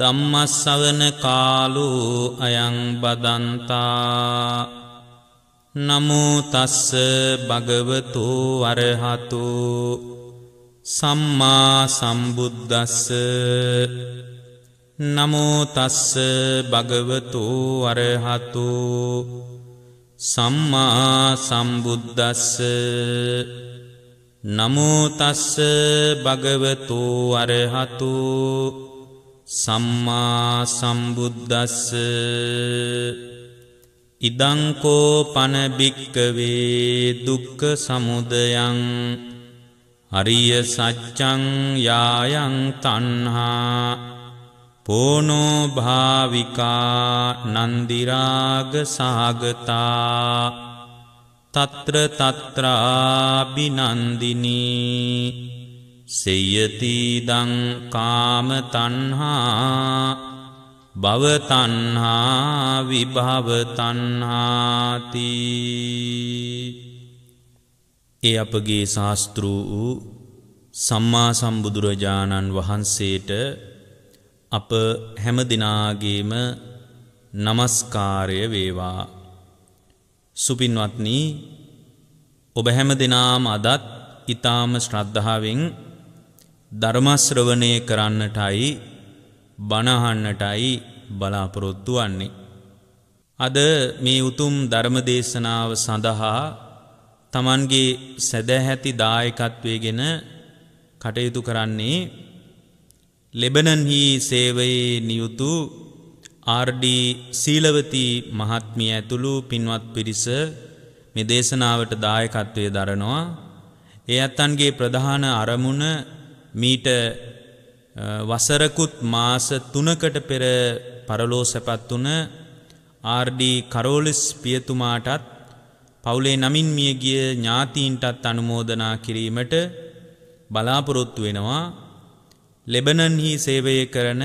ධම්මස්සවන කාලු අයං බදන්තා නමුතස්ස භගවතු වරහතු සම්මා සම්බුද්ධස්ස නමුතස්ස භගවතු වරහතු සම්මා සම්බුද්ධස්ස නමුතස්ස භගවතු වරහතු සම්මා සම්බුද්දස්ස ඉදංකෝ පනභික්කවේ දුක්ක සමුදයං අරිය සච්චං යායන් තන්හා පෝනෝභාවිකා නන්දිරාග සාගතා තත්‍ර තත්‍රාබිනන්දිනී සෙයතිදං කාම තණ්හා භව තණ්හා විභව තණ්හාති ඒ අපගේ ශාස්ත්‍රු වූ සම්මා සම්බුදුරජාණන් වහන්සේට අප හැම දිනාගේම নমස්කාරය වේවා සුපින්වත්නි ඔබ හැම දිනාම අදත් ඊ타ම ශ්‍රද්ධාවෙන් ධර්මශ්‍රවණය කරන්නටයි බණහන්නටයි බලාපොරොත්තු වන්නේ. අද මේ උතුම් ධර්මදේශනාව සඳහා තමන්ගේ සැදැහැති දායකත්වයගෙන කටයුතු කරන්නේ ලෙබනන්හි සේවයේ නියුතු RD සීලවති මහත්මිය ඇතුළු පින්වත් පිරිස මේ දේශනාවට දායකත්වයේ දරනවා. ඒ අත්තන්ගේ ප්‍රධාන අරමුණ මීට වසරකුත් මාස තුනකට පෙර පරලෝ සැපත් වන ආර්ඩි කරෝලිස් පියතුමාටත් පවුලේ නමින් මියගිය ඥාතීන්ටත් අනුමෝදනා කිරීමට බලාපොරොත්තු වෙනවා ලෙබනන්හි සේවය කරන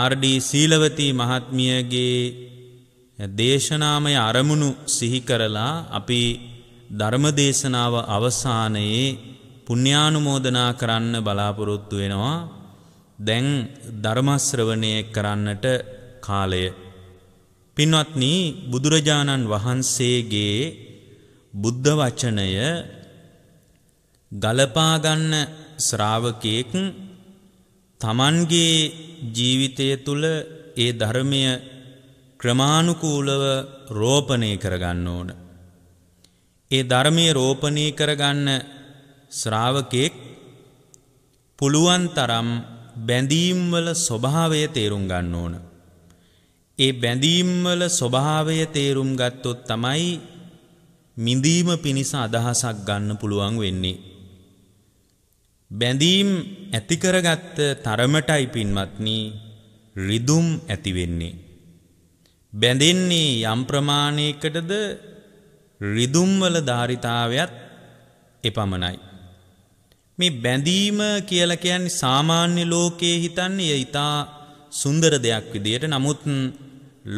ආර්ඩි සීලවතී මහත්මියගේ දේශනාමය අරමුණු සිහි කරලා අපි ධර්මදේශනාව අවසානයේ පුණ්‍යානුමෝදනා කරන්න බලාපොරොත්තු වෙනවා දැන් ධර්මශ්‍රවණය කරන්නට කාලය. පින්වත්නි බුදුරජාණන් වහන්සේගේ බුද්ධ වචනය ගලපා ගන්න ශ්‍රාවකෙක් තමන්ගේ ජීවිතය තුළ ඒ ධර්මය ක්‍රමානුකූලව රෝපණය කරගන්න ඕන. ඒ ධර්මයේ රෝපණය කරගන්න ශ්‍රාවකෙක් පුළුවන් තරම් බැඳීම් වල ස්වභාවය තේරුම් ගන්න ඕන. ඒ බැඳීම් වල ස්වභාවය තේරුම් ගත්තොත් තමයි මිඳීම පිණිස අදහසක් ගන්න පුළුවන් වෙන්නේ. බැඳීම් ඇති කරගත්ත තරමටයි පින්වත්නි රිදුම් ඇති වෙන්නේ. බැඳෙන්නේ යම් ප්‍රමාණයකටද රිදුම් වල ධාරිතාවයත් එපමණයි. මේ බැඳීම කියලා කියන්නේ සාමාන්‍ය ලෝකයේ හිතන්නේ ඊටා සුන්දර දෙයක් විදියට නමුත්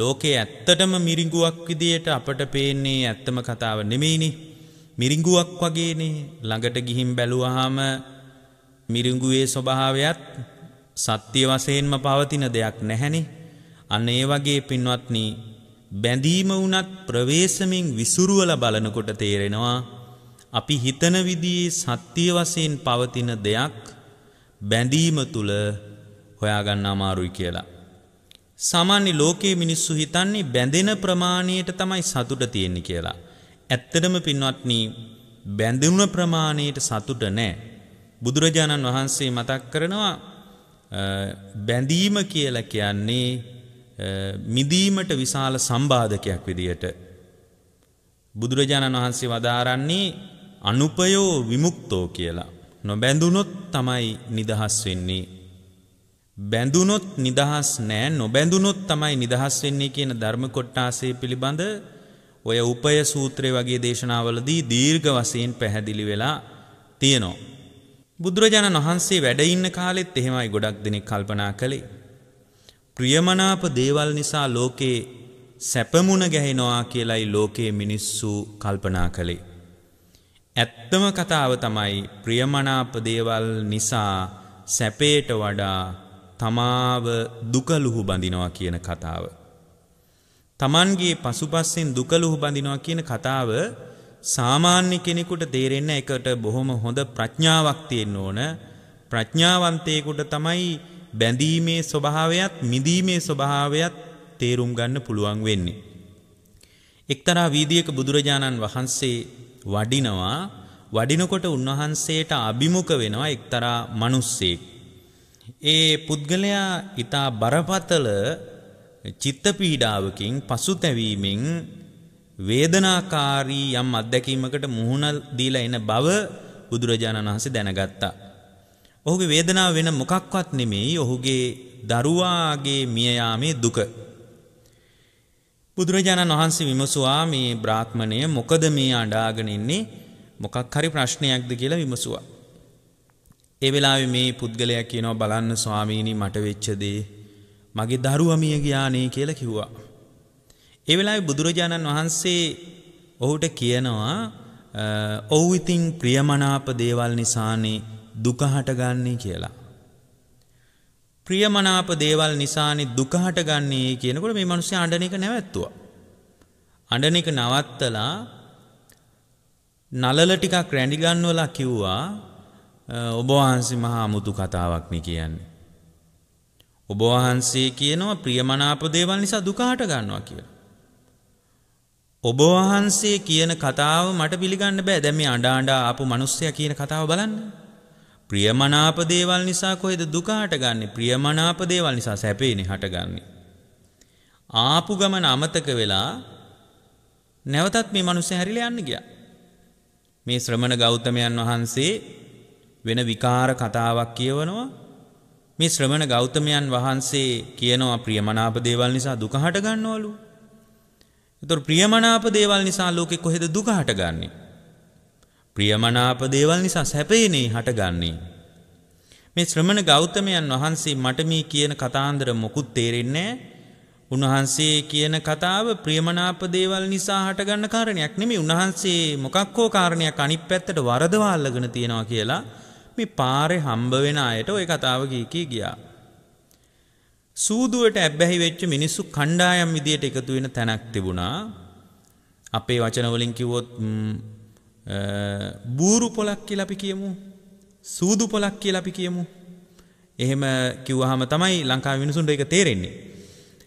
ලෝකයේ ඇත්තටම මිරිඟුවක් විදියට අපට පේන්නේ ඇත්තම කතාව නෙමෙයිනේ මිරිඟුවක් වගේනේ ළඟට ගිහින් බැලුවාම මිරිඟුවේ ස්වභාවයත් සත්‍ය වශයෙන්ම පවතින දෙයක් නැහැනේ අන්න ඒ වගේ පින්වත්නි බැඳීම වුණත් ප්‍රවේශමින් විසුරුවලා බලනකොට තේරෙනවා අපි හිතන විදිහේ සත්‍ය වශයෙන් පවතින දෙයක් බැඳීම තුල හොයාගන්න අමාරුයි කියලා. සාමාන්‍ය ලෝකයේ මිනිස්සු හිතන්නේ බැඳෙන ප්‍රමාණයට තමයි සතුට තියෙන්නේ කියලා. ඇත්තටම පින්වත්නි බැඳුන ප්‍රමාණයට සතුට නැහැ. බුදුරජාණන් වහන්සේ මතක් කරනවා බැඳීම කියලා කියන්නේ මිදීමට විශාල සම්බාධකයක් විදියට බුදුරජාණන් වහන්සේ වදාරන්නේ අනුපයෝ විමුක්තෝ කියලා. නොබැඳුනොත් තමයි නිදහස් වෙන්නේ. බැඳුනොත් නිදහස් නෑ නොබැඳුනොත් තමයි නිදහස් වෙන්නේ කියන ධර්ම කොටාසේ පිළිබඳ ඔය උපය සූත්‍රය වගේ දේශනාවලදී දීර්ඝ වශයෙන් පැහැදිලි වෙලා තියෙනවා. බුදුරජාණන් වහන්සේ වැඩ ඉන්න කාලෙත් එහෙමයි ගොඩක් දෙනෙක් කල්පනා කළේ. ප්‍රියමනාප දේවල් නිසා ලෝකේ සැපමුණ ගැහෙනවා කියලයි ලෝකේ මිනිස්සු කල්පනා කළේ. ඇත්තම කතාව තමයි ප්‍රියමනාප දේවල් නිසා සැපේට වඩා තමාව දුකලුහු බඳිනවා කියන කතාව. Tamanගේ පසුපස්සෙන් දුකලුහු බඳිනවා කියන කතාව සාමාන්‍ය කෙනෙකුට තේරෙන්න එකට බොහොම හොඳ ප්‍රඥාවක් තියෙන්න ඕන. ප්‍රඥාවන්තයෙකුට තමයි බැඳීමේ ස්වභාවයත් මිදීමේ ස්වභාවයත් තේරුම් ගන්න පුළුවන් වෙන්නේ. එක්තරා වීදියක බුදුරජාණන් වහන්සේ වඩිනවා වඩිනකොට උන්වහන්සේට අභිමුඛ වෙනවා එක්තරා මිනිස්සෙක්. ඒ පුද්ගලයා ඊට බරපතල චිත්ත පීඩාවකින් පසුතැවීමෙන් වේදනාකාරී යම් අත්දැකීමකට මුහුණ දීලා එන බව බුදුරජාණන් වහන්සේ දැනගත්තා. ඔහුගේ වේදනාව වෙන මොකක්වත් නෙමෙයි ඔහුගේ දරුවාගේ මිය දුක. බුදුරජාණන් වහන්සේ විමසුවා මේ බ්‍රාහ්මණය මොකද මේ අඬාගෙන ඉන්නේ මොකක් හරි ප්‍රශ්නයක්ද කියලා විමසුවා. ඒ වෙලාවේ මේ පුද්ගලයා කියනවා බලන්න ස්වාමීනි මට වෙච්ච දේ මගේ දරුවා මිය ගියානේ කියලා කිව්වා. ඒ වෙලාවේ බුදුරජාණන් වහන්සේ ඔහුට කියනවා ඔව් ඉතින් ප්‍රියමනාප දේවල් නිසානේ දුක හටගන්නේ කියලා. ප්‍රියමනාප දේවල් නිසානි දුකහට ගන්නේ කියනකොට මේ මිනිස්සු අඬන එක නැවැත්තුවා. අඬන එක නවත්තලා නලල ටිකක් රැඳි ගන්නවලා කිව්වා ඔබ වහන්සේ මහා අමුතු කතාවක් නේ කියන්නේ. ඔබ වහන්සේ කියනවා ප්‍රියමනාප දේවල් නිසා දුකහට ගන්නවා කියලා. ඔබ වහන්සේ කියන කතාව මට පිළිගන්න බෑ. දැන් මේ අඬ අඬ ආපු මිනිස්සයා කියන කතාව බලන්න. ප්‍රියමනාප දේවල් නිසා කොහෙද දුක හටගන්නේ? ප්‍රියමනාප දේවල් නිසා සැපේනේ හටගන්නේ. ආපු ගමන අමතක වෙලා නැවතත් මේ මිනිස්සු හැරිලා යන්න ගියා. මේ ශ්‍රමණ ගෞතමයන් වහන්සේ වෙන විකාර කතාවක් කියවනවා. මේ ශ්‍රමණ ගෞතමයන් වහන්සේ කියනවා ප්‍රියමනාප දේවල් නිසා දුක හටගන්නවලු. ඒතර ප්‍රියමනාප දේවල් නිසා ලෝකෙ කොහෙද දුක හටගන්නේ? ප්‍රියමනාප දේවල් නිසා සැපේනේ හටගන්නේ. මේ ශ්‍රමණ ගෞතමයන් වහන්සේ මට මේ කියන කතාන්දර මොකුත් තේරෙන්නේ උන්වහන්සේ කියන කතාව ප්‍රියමනාප දේවල් නිසා හටගන්න කාරණයක් නෙමෙයි. උන්වහන්සේ මොකක් හෝ කාරණයක් අනිත් පැත්තට වරදවා අල්ලගෙන තියනවා කියලා මේ පාරේ හම්බ වෙන අයට ওই කතාව කී කී ගියා. සූදුවට ඇබ්බැහි වෙච්ච මිනිස්සු කණ්ඩායම් විදියට එකතු වෙන තැනක් තිබුණා. අපේ වචන වලින් කිව්වොත් බූරු පොලක් කියලා අපි කියමු සූදු පොලක් කියලා අපි කියමු එහෙම කිව්වහම තමයි ලංකාවේ මිනිසුන්ට ඒක තේරෙන්නේ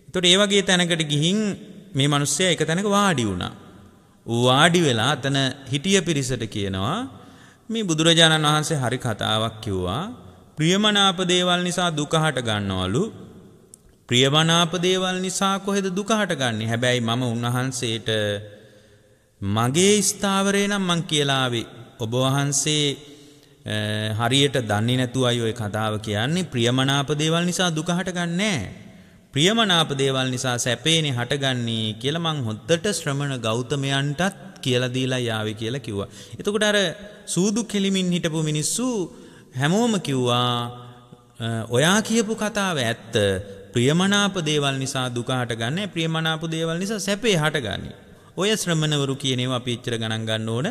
එතකොට ඒ වගේ තැනකට ගිහින් මේ මිනිස්සයා එක තැනක වාඩි වුණා වාඩි වෙලා අතන හිටිය පිරිසට කියනවා මේ බුදුරජාණන් වහන්සේ හරි කතාවක් කිව්වා ප්‍රියමනාප දේවල් නිසා දුක හට ගන්නවලු ප්‍රියමනාප දේවල් නිසා කොහෙද දුක හටගන්නේ හැබැයි මම උන්වහන්සේට මගේ ස්ථාවරේ නම් මං කියලාවේ ඔබ වහන්සේ හරියට දන්නේ නැතුව අය ඔය කතාව කියන්නේ ප්‍රියමනාප දේවල් නිසා දුක හටගන්නේ ප්‍රියමනාප දේවල් නිසා සැපේනේ හටගන්නේ කියලා මං හොද්දට ශ්‍රමණ ගෞතමයන්ටත් කියලා දීලා යාවේ කියලා කිව්වා. එතකොට අර සූදු කෙලිමින් හිටපු මිනිස්සු හැමෝම කිව්වා ඔයා කියපු කතාව ඇත්ත ප්‍රියමනාප දේවල් නිසා දුක හටගන්නේ ප්‍රියමනාප දේවල් නිසා සැපේ හටගන්නේ ඔය ශ්‍රමණවරු කියනවා අපි එච්චර ගණන් ගන්න ඕන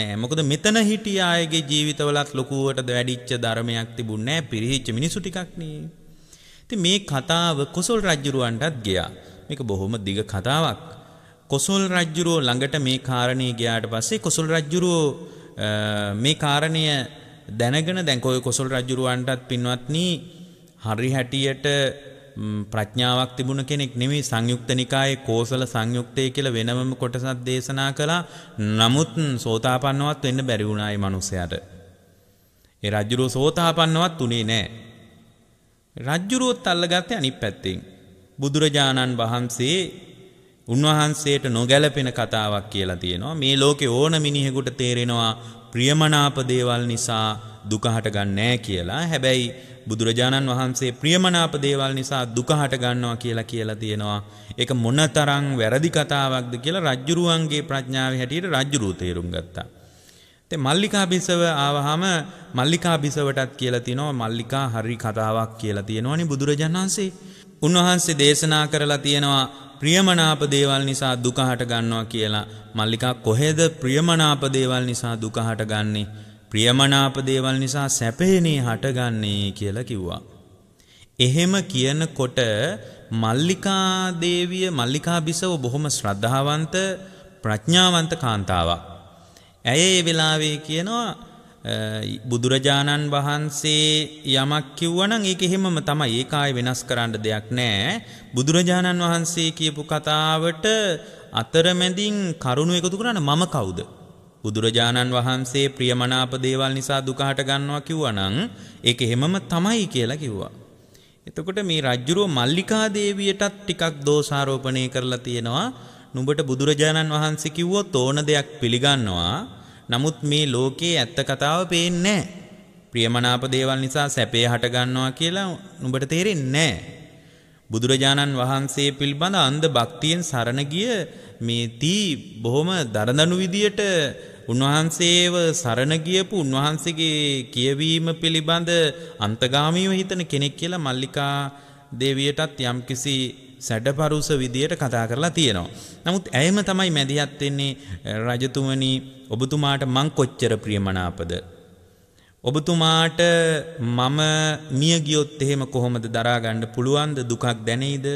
නෑ මොකද මෙතන හිටිය අයගේ ජීවිතවලත් ලොකුවට වැඩිච්ච ධර්මයක් තිබුණේ නෑ පිරිහිච්ච මිනිසු ටිකක් නේ. ඉතින් මේ කතාව කොසල් රජුරවන්ටත් ගියා. මේක බොහොම දිග කතාවක්. කොසල් රජ්ජුරුවෝ ළඟට මේ කාරණය ගයාට පස්සේ කොසල් රජ්ජුරුවෝ මේ කාරණය දැනගෙන දැන්කොය කොසල් රජ්ජුරුවන්ටත් පින්වත්නී හරි හැටියට ප්‍රඥාවක් තිබුණ කෙනෙක් නෙමෙයි සංයුක්ත නිකායේ කෝසල සංයුක්තය කියලා වෙනමම කොටසක් දේශනා කළා. නමුත් සෝතාපන්නවත් වෙන්න බැරි වුණා මේ මිනිසයාට. ඒ රජුරෝ සෝතාපන්නවත් උනේ නැහැ. රජ්ජුරුවත් අල්ලගත්තේ අනිත් පැත්තෙන්. බුදුරජාණන් වහන්සේ උන්වහන්සේට නොගැලපෙන කතාවක් කියලා තියෙනවා. මේ ලෝකේ ඕන මිනිහෙකුට තේරෙනවා ප්‍රියමනාප දේවල් නිසා දුක හටගන්නේ නැහැ කියලා. හැබැයි බුදුරජාණන් වහන්සේ ප්‍රියමනාප දේවල් නිසා දුක හට ගන්නවා කියලා කියලා තියෙනවා. ඒක මොනතරම් වැරදි කතාවක්ද කියලා රජ්ජුරුවන්ගේ ප්‍රඥාවේ හැටියට රජ්ජුරුව තේරුම් ගත්තා. ඉතින් මල්ලිකා බිසව ආවහම මල්ලිකා බිසවටත් කියලා තිනවා මල්ලිකා හරි කතාවක් කියලා තියෙනවනේ බුදුරජාණන් වහන්සේ. උන්වහන්සේ දේශනා කරලා තියෙනවා ප්‍රියමනාප දේවල් නිසා දුක හට ගන්නවා කියලා. මල්ලිකා කොහෙද ප්‍රියමනාප දේවල් නිසා දුක හට ගන්නේ? ප්‍රියමනාප දේවල් නිසා සැපේනේ හටගන්නේ කියලා කිව්වා. එහෙම කියනකොට මල්ලිකා දේවිය මල්ලිකා බිසව බොහොම ශ්‍රද්ධාවන්ත ප්‍රඥාවන්ත කාන්තාවක්. ඇය ඒ වෙලාවේ කියනවා බුදුරජාණන් වහන්සේ යමක් කිව්වනම් ඒක එහෙමම තමයි ඒකායි වෙනස් කරන්න දෙයක් නෑ බුදුරජාණන් වහන්සේ කියපු කතාවට අතරමැදින් කරුණු එකතු කරන්න මම කවුද බුදුරජාණන් වහන්සේ ප්‍රියමනාප දේවල් නිසා දුක හට ගන්නවා කිව්වනම් ඒක එහෙමම තමයි කියලා කිව්වා. එතකොට මේ රජ්ජුරුව මල්ලිකා දේවියටත් ටිකක් දෝෂාරෝපණය කරලා තියෙනවා. නුඹට බුදුරජාණන් වහන්සේ කිව්වොත් ඕන දෙයක් පිළිගන්නවා. නමුත් මේ ලෝකේ ඇත්ත කතාව පේන්නේ නැහැ. ප්‍රියමනාප දේවල් නිසා සැපේ හට ගන්නවා කියලා නුඹට තේරෙන්නේ නැහැ. බුදුරජාණන් වහන්සේ පිළිබඳ අන්ධ භක්තියෙන් සරණ ගිය මේ තී බොහොම දරදනු විදියට උන්වහන්සේව සරණ ගියපු උන්වහන්සේගේ කියවීම පිළිබඳ අන්තගාමීව හිතන කෙනෙක් කියලා මල්ලිකා දේවියටත් යම්කිසි සැඩපරුස විදියට කතා කරලා තියෙනවා. නමුත් ඇයම තමයි මැදිහත් වෙන්නේ රජතුමනි ඔබතුමාට මං කොච්චර ප්‍රියමනාපද ඔබතුමාට මම මිය ගියොත් එහෙම කොහොමද දරාගන්න පුළුවන්ද දුකක් දැනෙයිද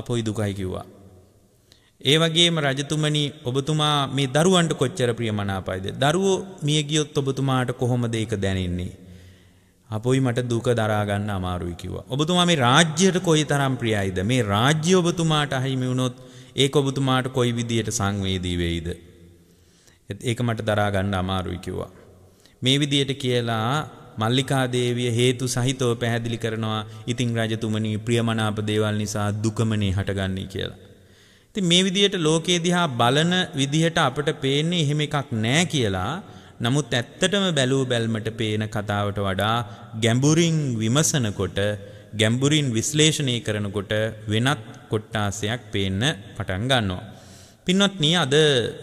අපොයි දුකයි කිව්වා ඒ වගේම රජතුමනි ඔබතුමා මේ දරුවන්ට කොච්චර ප්‍රියමනාපයිද? දරුවෝ මිය ගියොත් ඔබතුමාට කොහොමද ඒක දැනෙන්නේ? අපොයි මට දුක දරා ගන්න අමාරුයි කිව්වා. ඔබතුමා මේ රාජ්‍යයට කොයිතරම් ප්‍රියයිද? මේ රාජ්‍ය ඔබතුමාට අහිමි වුණොත් ඒක ඔබතුමාට කොයි විදියට සංවේදී වෙයිද? ඒක මට දරා ගන්න අමාරුයි කිව්වා. මේ විදියට කියලා මල්ලිකා දේවිය හේතු සහිතව පැහැදිලි කරනවා. ඉතින් රජතුමනි ප්‍රියමනාප දේවල් නිසා දුකමනේ හටගන්නේ කියලා. ඉතින් මේ විදියට ලෝකයේ දිහා බලන විදිහට අපට පේන්නේ එහෙම එකක් නෑ කියලා. නමුත් ඇත්තටම බැලූ බැල්මට පේන කතාවට වඩා ගැඹුරින් විමසනකොට ගැඹුරින් විශ්ලේෂණය කරනකොට වෙනත් කොට්ටාසයක් පේන්න පටන් ගන්නවා. පින්වත්නි අද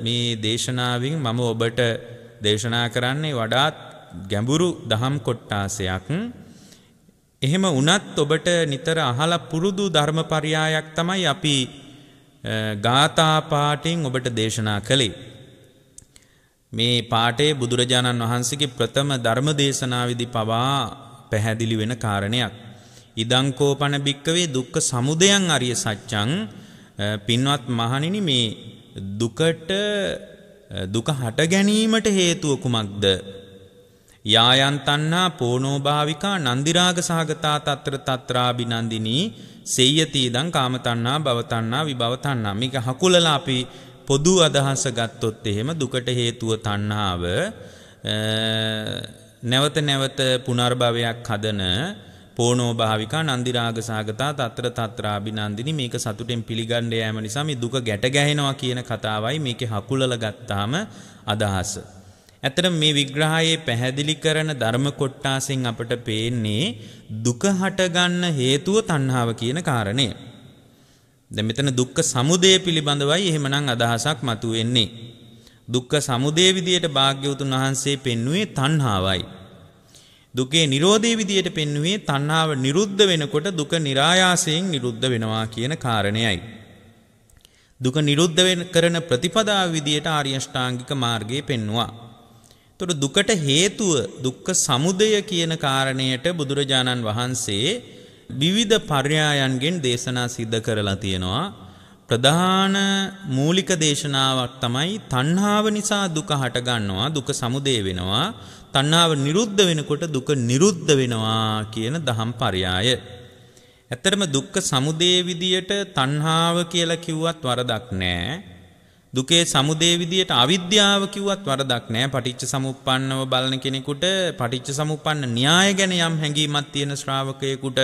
මේ දේශනාවෙන් මම ඔබට දේශනා කරන්නේ වඩාත් ගැඹුරු දහම් කොට්ටාසයක්. එහෙම වුණත් ඔබට නිතර අහලා පුරුදු ධර්මපරයායක් තමයි අපි ගාථාපාටින් ඔබට දේශනා කළේ. මේ පාටේ බුදුරජාණන් වහන්සේගේ ප්‍රථම ධර්ම දේශනාවිදි පවා පැහැදිලි වෙන කාරණයක්. ඉදංකෝපන භික්කවේ දුක්ඛ සමුදයන් අරිය සච්චං පින්වත් මහණෙනි මේ දුකට දුක හට ගැනීමට හේතුව කුමක්ද? යායන් තණ්හා පෝනෝභාවිකා නන්දිරාග සහගතා తත්‍ර తත්‍රාබිනන්දිනී සෙය්‍යතීදං කාමතණ්ණා භවතණ්ණා විභවතණ්ණා මේක හකුලලා අපි පොදු අදහස ගත්තොත් එහෙම දුකට හේතුව තණ්හාව නැවත නැවත පුනර්භවයක් හදන පෝනෝ භාවිකා නන්දිරාග සාගතා తත්‍ර తත්‍රාබිනන්දිනි මේක සතුටෙන් පිළිගන්න යෑම නිසා මේ දුක ගැට ගැහෙනවා කියන කතාවයි මේකේ හකුලලා ගත්තාම අදහස. ඇතර මේ විග්‍රහයේ පැහැදිලි කරන ධර්ම කොට්ටාසෙන් අපට පේන්නේ දුක හටගන්න හේතුව තණ්හාව කියන කාරණය. දැන් මෙතන දුක්ඛ සමුදය පිළිබඳවයි එහෙමනම් අදහසක් මතුවෙන්නේ. දුක්ඛ සමුදය විදියට භාග්‍යවතුන් වහන්සේ පෙන්වුවේ තණ්හාවයි. දුකේ නිරෝධය විදියට පෙන්වුවේ තණ්හාව නිරුද්ධ වෙනකොට දුක નિરાයාසයෙන් නිරුද්ධ වෙනවා කියන කාරණයයි. දුක නිරුද්ධ කරන ප්‍රතිපදාව විදියට ආර්ය අෂ්ටාංගික මාර්ගයේ පෙන්වුවා. තොට දුකට හේතුව දුක්ක සමුදය කියන කාරණයට බුදුරජාණන් වහන්සේ විවිධ පර්යායන්ගෙන් දේශනා සිද්ධ කරලා තියෙනවා. ප්‍රධාන මූලික දේශනාවක් තමයි තණ්හාව නිසා දුක හටගන්නවා දුක සමුදය වෙනවා තණ්හාව නිරුද්ධ වෙනකොට දුක නිරුද්ධ වෙනවා කියන දහම් පරයය. ඇත්තරම දුක්ඛ සමුදය විදියට තණ්හාව කියලා කිව්වත් වරදක් නෑ. දුකේ සමුදේ විදියට අවිද්‍යාව කිව්වත් වරදක් නෑ පටිච්ච සමුප්පන්නව බලන කෙනෙකුට පටිච්ච සමුප්පන්න න්‍යාය ගැන යම් හැඟීමක් තියෙන ශ්‍රාවකයෙකුට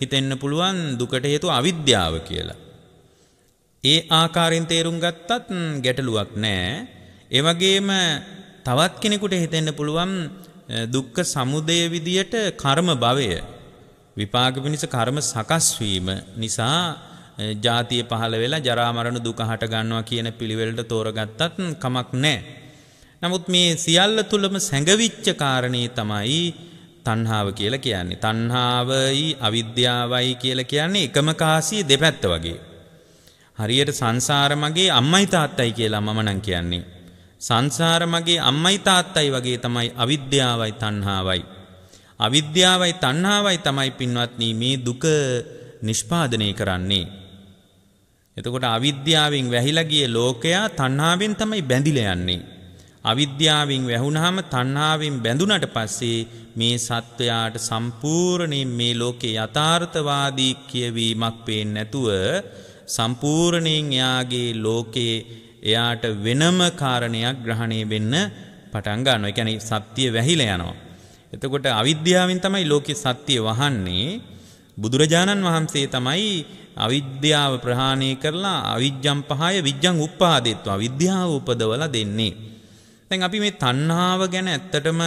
හිතෙන්න පුළුවන් දුකට හේතු අවිද්‍යාව කියලා. ඒ ආකාරයෙන් තේරුම් ගත්තත් ගැටලුවක් නෑ. ඒ වගේම තවත් කෙනෙකුට හිතෙන්න පුළුවන් දුක්ඛ සමුදය විදියට කර්ම භවය විපාක පිණිස කර්ම සකස් වීම නිසා ජාතිය පහළ වෙලා ජරාමරණ දුකහට ගන්නවා කියන පිළිවෙලට තෝරගත්තත් කමක් නෑ. නමුත් මේ සියල්ල තුළම සැඟවිච්ච කාරණයේ තමයි තණ්හාව කියලා කියන්නේ. තණ්හාවයි අවිද්‍යාවයි කියලා කියන්නේ එකම කාසිය දෙපැත්ත වගේ. හරියට සංසාර මගේ අම්මයි තාත්තයි කියලා මම නම් කියන්නේ. සංසාර මගේ අම්මයි තාත්තයි වගේ තමයි අවිද්‍යාවයි තණ්හාවයි. අවිද්‍යාවයි තණ්හාවයි තමයි පින්වත්නි මේ දුක නිෂ්පාදනය කරන්නේ. එතකොට අවිද්‍යාවෙන් වැහිලා ගිය ලෝකයා තණ්හාවෙන් තමයි බැඳිලා යන්නේ. අවිද්‍යාවෙන් වැහුණාම තණ්හාවෙන් බැඳුනට පස්සේ මේ සත්වයාට සම්පූර්ණයෙන් මේ ලෝකේ යථාර්ථවාදී කියවීමක් පේන්නේ නැතුව සම්පූර්ණයෙන් එයාගේ ලෝකේ එයාට වෙනම කාරණයක් ග්‍රහණය වෙන්න පටන් ගන්නවා. ඒ කියන්නේ සත්‍ය වැහිලා යනවා. එතකොට අවිද්‍යාවෙන් තමයි ලෝකේ සත්‍ය වහන්නේ. බුදුරජාණන් වහන්සේ තමයි අවිද්‍යාව ප්‍රහාණය කරලා අවිජ්ජම් පහය විජ්ජං උප්පාදෙත්වා විද්‍යාව උපදවලා දෙන්නේ. දැන් අපි මේ තණ්හාව ගැන ඇත්තටම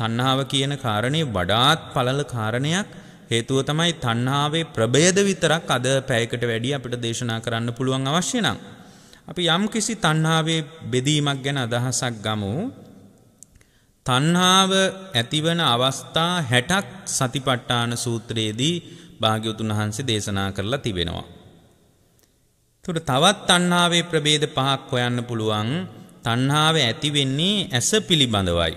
තණ්හාව කියන කාරණේ වඩාත් පළල කාරණයක් හේතුව තමයි තණ්හාවේ ප්‍රභේද විතරක් අද පැයකට වැඩි අපිට දේශනා කරන්න පුළුවන් අවශ්‍ය නම් අපි යම්කිසි තණ්හාවේ බෙදීමක් ගැන අදහසක් ගමු. තණ්හාව ඇතිවන අවස්ථා 60ක් සතිපට්ඨාන සූත්‍රයේදී භාග්‍යවතුන් වහන්සේ දේශනා කරලා තිබෙනවා. තුට තවත් තණ්හාවේ ප්‍රභේද පහක් හොයන්න පුළුවන් තණ්හාව ඇති වෙන්නේ ඇස පිළිබඳවයි.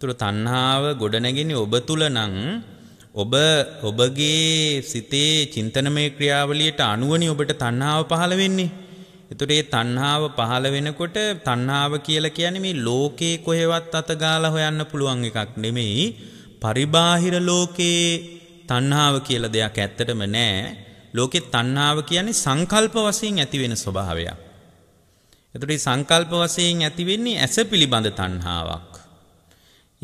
තුට තණ්හාව ගොඩනැගෙන්නේ ඔබ තුල නම් ඔබ ඔබගේ සිතේ චින්තනමය ක්‍රියාවලියට අනුවනි ඔබට තණ්හාව පහළ වෙන්නේ. එතකොට මේ තණ්හාව පහළ වෙනකොට තණ්හාව කියලා කියන්නේ මේ ලෝකේ කොහෙවත් අතගාලා හොයන්න පුළුවන් එකක් නෙමෙයි. පරිබාහිර ලෝකේ තණ්හාව කියලා දෙයක් ඇත්තටම නැහැ. ලෝකේ තණ්හාව කියන්නේ සංකල්ප වශයෙන් ඇති වෙන ස්වභාවයක්. එතකොට මේ සංකල්ප වශයෙන් ඇති වෙන්නේ ඇස පිළිබඳ තණ්හාවක්.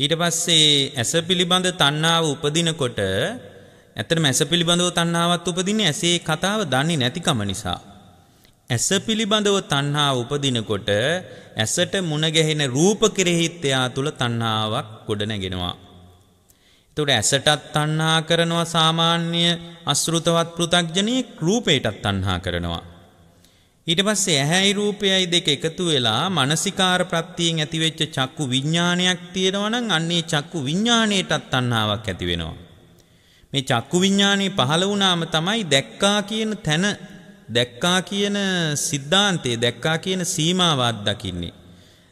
ඊට පස්සේ ඇස පිළිබඳ තණ්හාව උපදිනකොට ඇත්තටම ඇස පිළිබඳව තණ්හාවක් උපදින්නේ ඇසේ කතාව දන්නේ නැතිකම නිසා. ඇස පිළිබඳව තණ්හාව උපදිනකොට ඇසට මුණ ගැහෙන රූප කෙරෙහිත් එයා තුල තණ්හාවක් ගොඩ නැගෙනවා. එතකොට ඇසටත් තණ්හා කරනවා සාමාන්‍ය අශෘතවත් පෘ탁ජනයේ රූපයටත් තණ්හා කරනවා. ඊට පස්සේ ඇහැයි රූපයයි දෙක එකතු වෙලා මානසිකාර ප්‍රත්‍යයෙන් ඇතිවෙච්ච චක්කු විඥානයක් තියෙනවා නම් අන්නේ චක්කු විඥාණයටත් තණ්හාවක් ඇති වෙනවා. මේ චක්කු විඥානේ පහළ වුණාම තමයි දැක්කා කියන තැන දැක්කා කියන સિદ્ધාන්තය දැක්කා කියන සීමාව අත්දකින්නේ.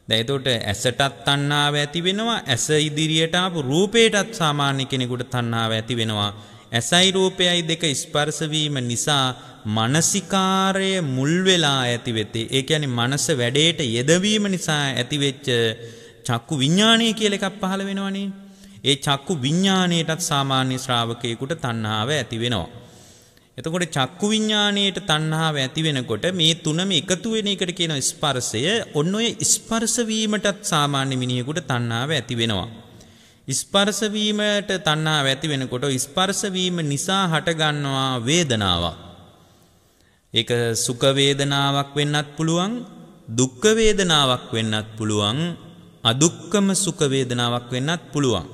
දැන් එතකොට ඇසටත් තණ්හාව ඇති වෙනවා ඇස ඉදිරියට ආපු රූපයටත් සාමාන්‍ය කෙනෙකුට තණ්හාව ඇති වෙනවා ඇසයි රූපයයි දෙක ස්පර්ශ වීම නිසා මානසිකාරය මුල් වෙලා ඇති වෙති ඒ කියන්නේ මනස වැඩේට යෙදවීම නිසා ඇතිවෙච්ච චක්කු විඥානය කියලා එකක් පහළ වෙනවනේ ඒ චක්කු විඥාණයටත් සාමාන්‍ය ශ්‍රාවකයෙකුට තණ්හාව ඇති වෙනවා එතකොට චක්කු විඥාණයට තණ්හාව ඇති වෙනකොට මේ තුනම එකතු වෙන එකට කියන ස්පර්ශය ඔන්න ඔය ස්පර්ශ වීමටත් සාමාන්‍ය මිනිහෙකුට තණ්හාව ඇති වෙනවා. ස්පර්ශ වීමට තණ්හාව ඇති වෙනකොට ස්පර්ශ වීම නිසා හටගන්නවා වේදනාවක්. ඒක සුඛ වේදනාවක් වෙන්නත් පුළුවන්, දුක්ඛ වේදනාවක් වෙන්නත් පුළුවන්, අදුක්කම සුඛ වේදනාවක් වෙන්නත් පුළුවන්.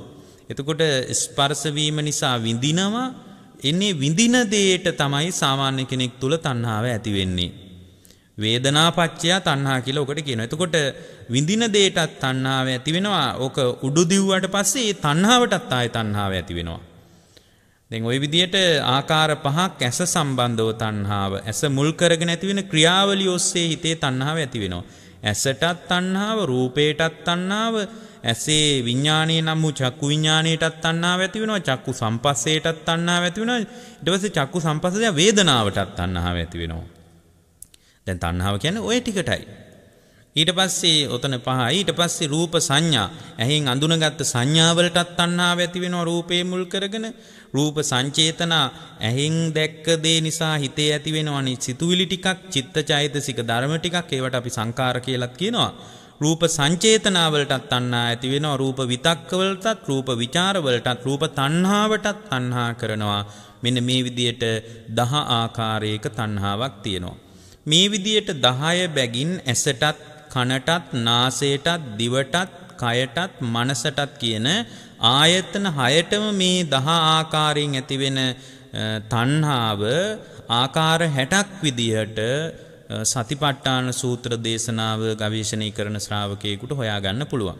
එතකොට ස්පර්ශ වීම නිසා විඳිනවා එන්නේ විඳින දේට තමයි සාමාන්‍ය කෙනෙක් තුල තණ්හාව ඇති වෙන්නේ. වේදනාපච්චය තණ්හා කියලා ඔකට කියනවා. එතකොට විඳින දේටත් තණ්හාව ඇති වෙනවා. ඕක උඩු දිව්වට පස්සේ ඒ තණ්හාවටත් ආයෙ තණ්හාව ඇති වෙනවා. දැන් ওই විදියට ආකාර පහක් ඇස සම්බන්ධව තණ්හාව, ඇස මුල් කරගෙන ඇති වෙන ක්‍රියාවලිය ඔස්සේ හිතේ තණ්හාව ඇති වෙනවා. ඇසටත් තණ්හාව, රූපේටත් තණ්හාව, ඇසේ විඥානයේ නම් වූ චක්කු විඥානයටත් තණ්හාව ඇති වෙනවා චක්කු සම්පස්සේටත් තණ්හාව ඇති වෙනවා ඊට පස්සේ චක්කු සම්පස්සය වේදනාවටත් තණ්හාව ඇති වෙනවා දැන් තණ්හාව කියන්නේ ওই ටිකටයි ඊට පස්සේ ඔතන පහ ඊට පස්සේ රූප සංඥා ඇහෙන් අඳුනගත්ත සංඥාවලටත් තණ්හාව ඇති වෙනවා රූපේ මුල් කරගෙන රූප සංචේතන ඇහෙන් දැක්ක දේ නිසා හිතේ ඇති වෙනවනේ සිතුවිලි ටිකක් චිත්තචෛතසික ධර්ම ටිකක් ඒවට අපි සංකාර කියලාත් කියනවා රූප සංචේතනාවලටත් තණ්හා ඇති වෙනවා රූප විතක්කවලටත් රූප ਵਿਚාරවලටත් රූප තණ්හාවටත් තණ්හා කරනවා මෙන්න මේ විදියට 10 ආකාරයක තණ්හාවක් තියෙනවා මේ විදියට 10 බැගින් ඇසටත් කනටත් නාසයටත් දිවටත් කයටත් මනසටත් කියන ආයතන 6ටම මේ 10 ආකාරයෙන් ඇතිවෙන තණ්හාව ආකාර 60ක් විදියට සතිපට්ඨාන සූත්‍ර දේශනාව ගවේෂණය කරන ශ්‍රාවකයෙකුට හොයාගන්න පුළුවන්.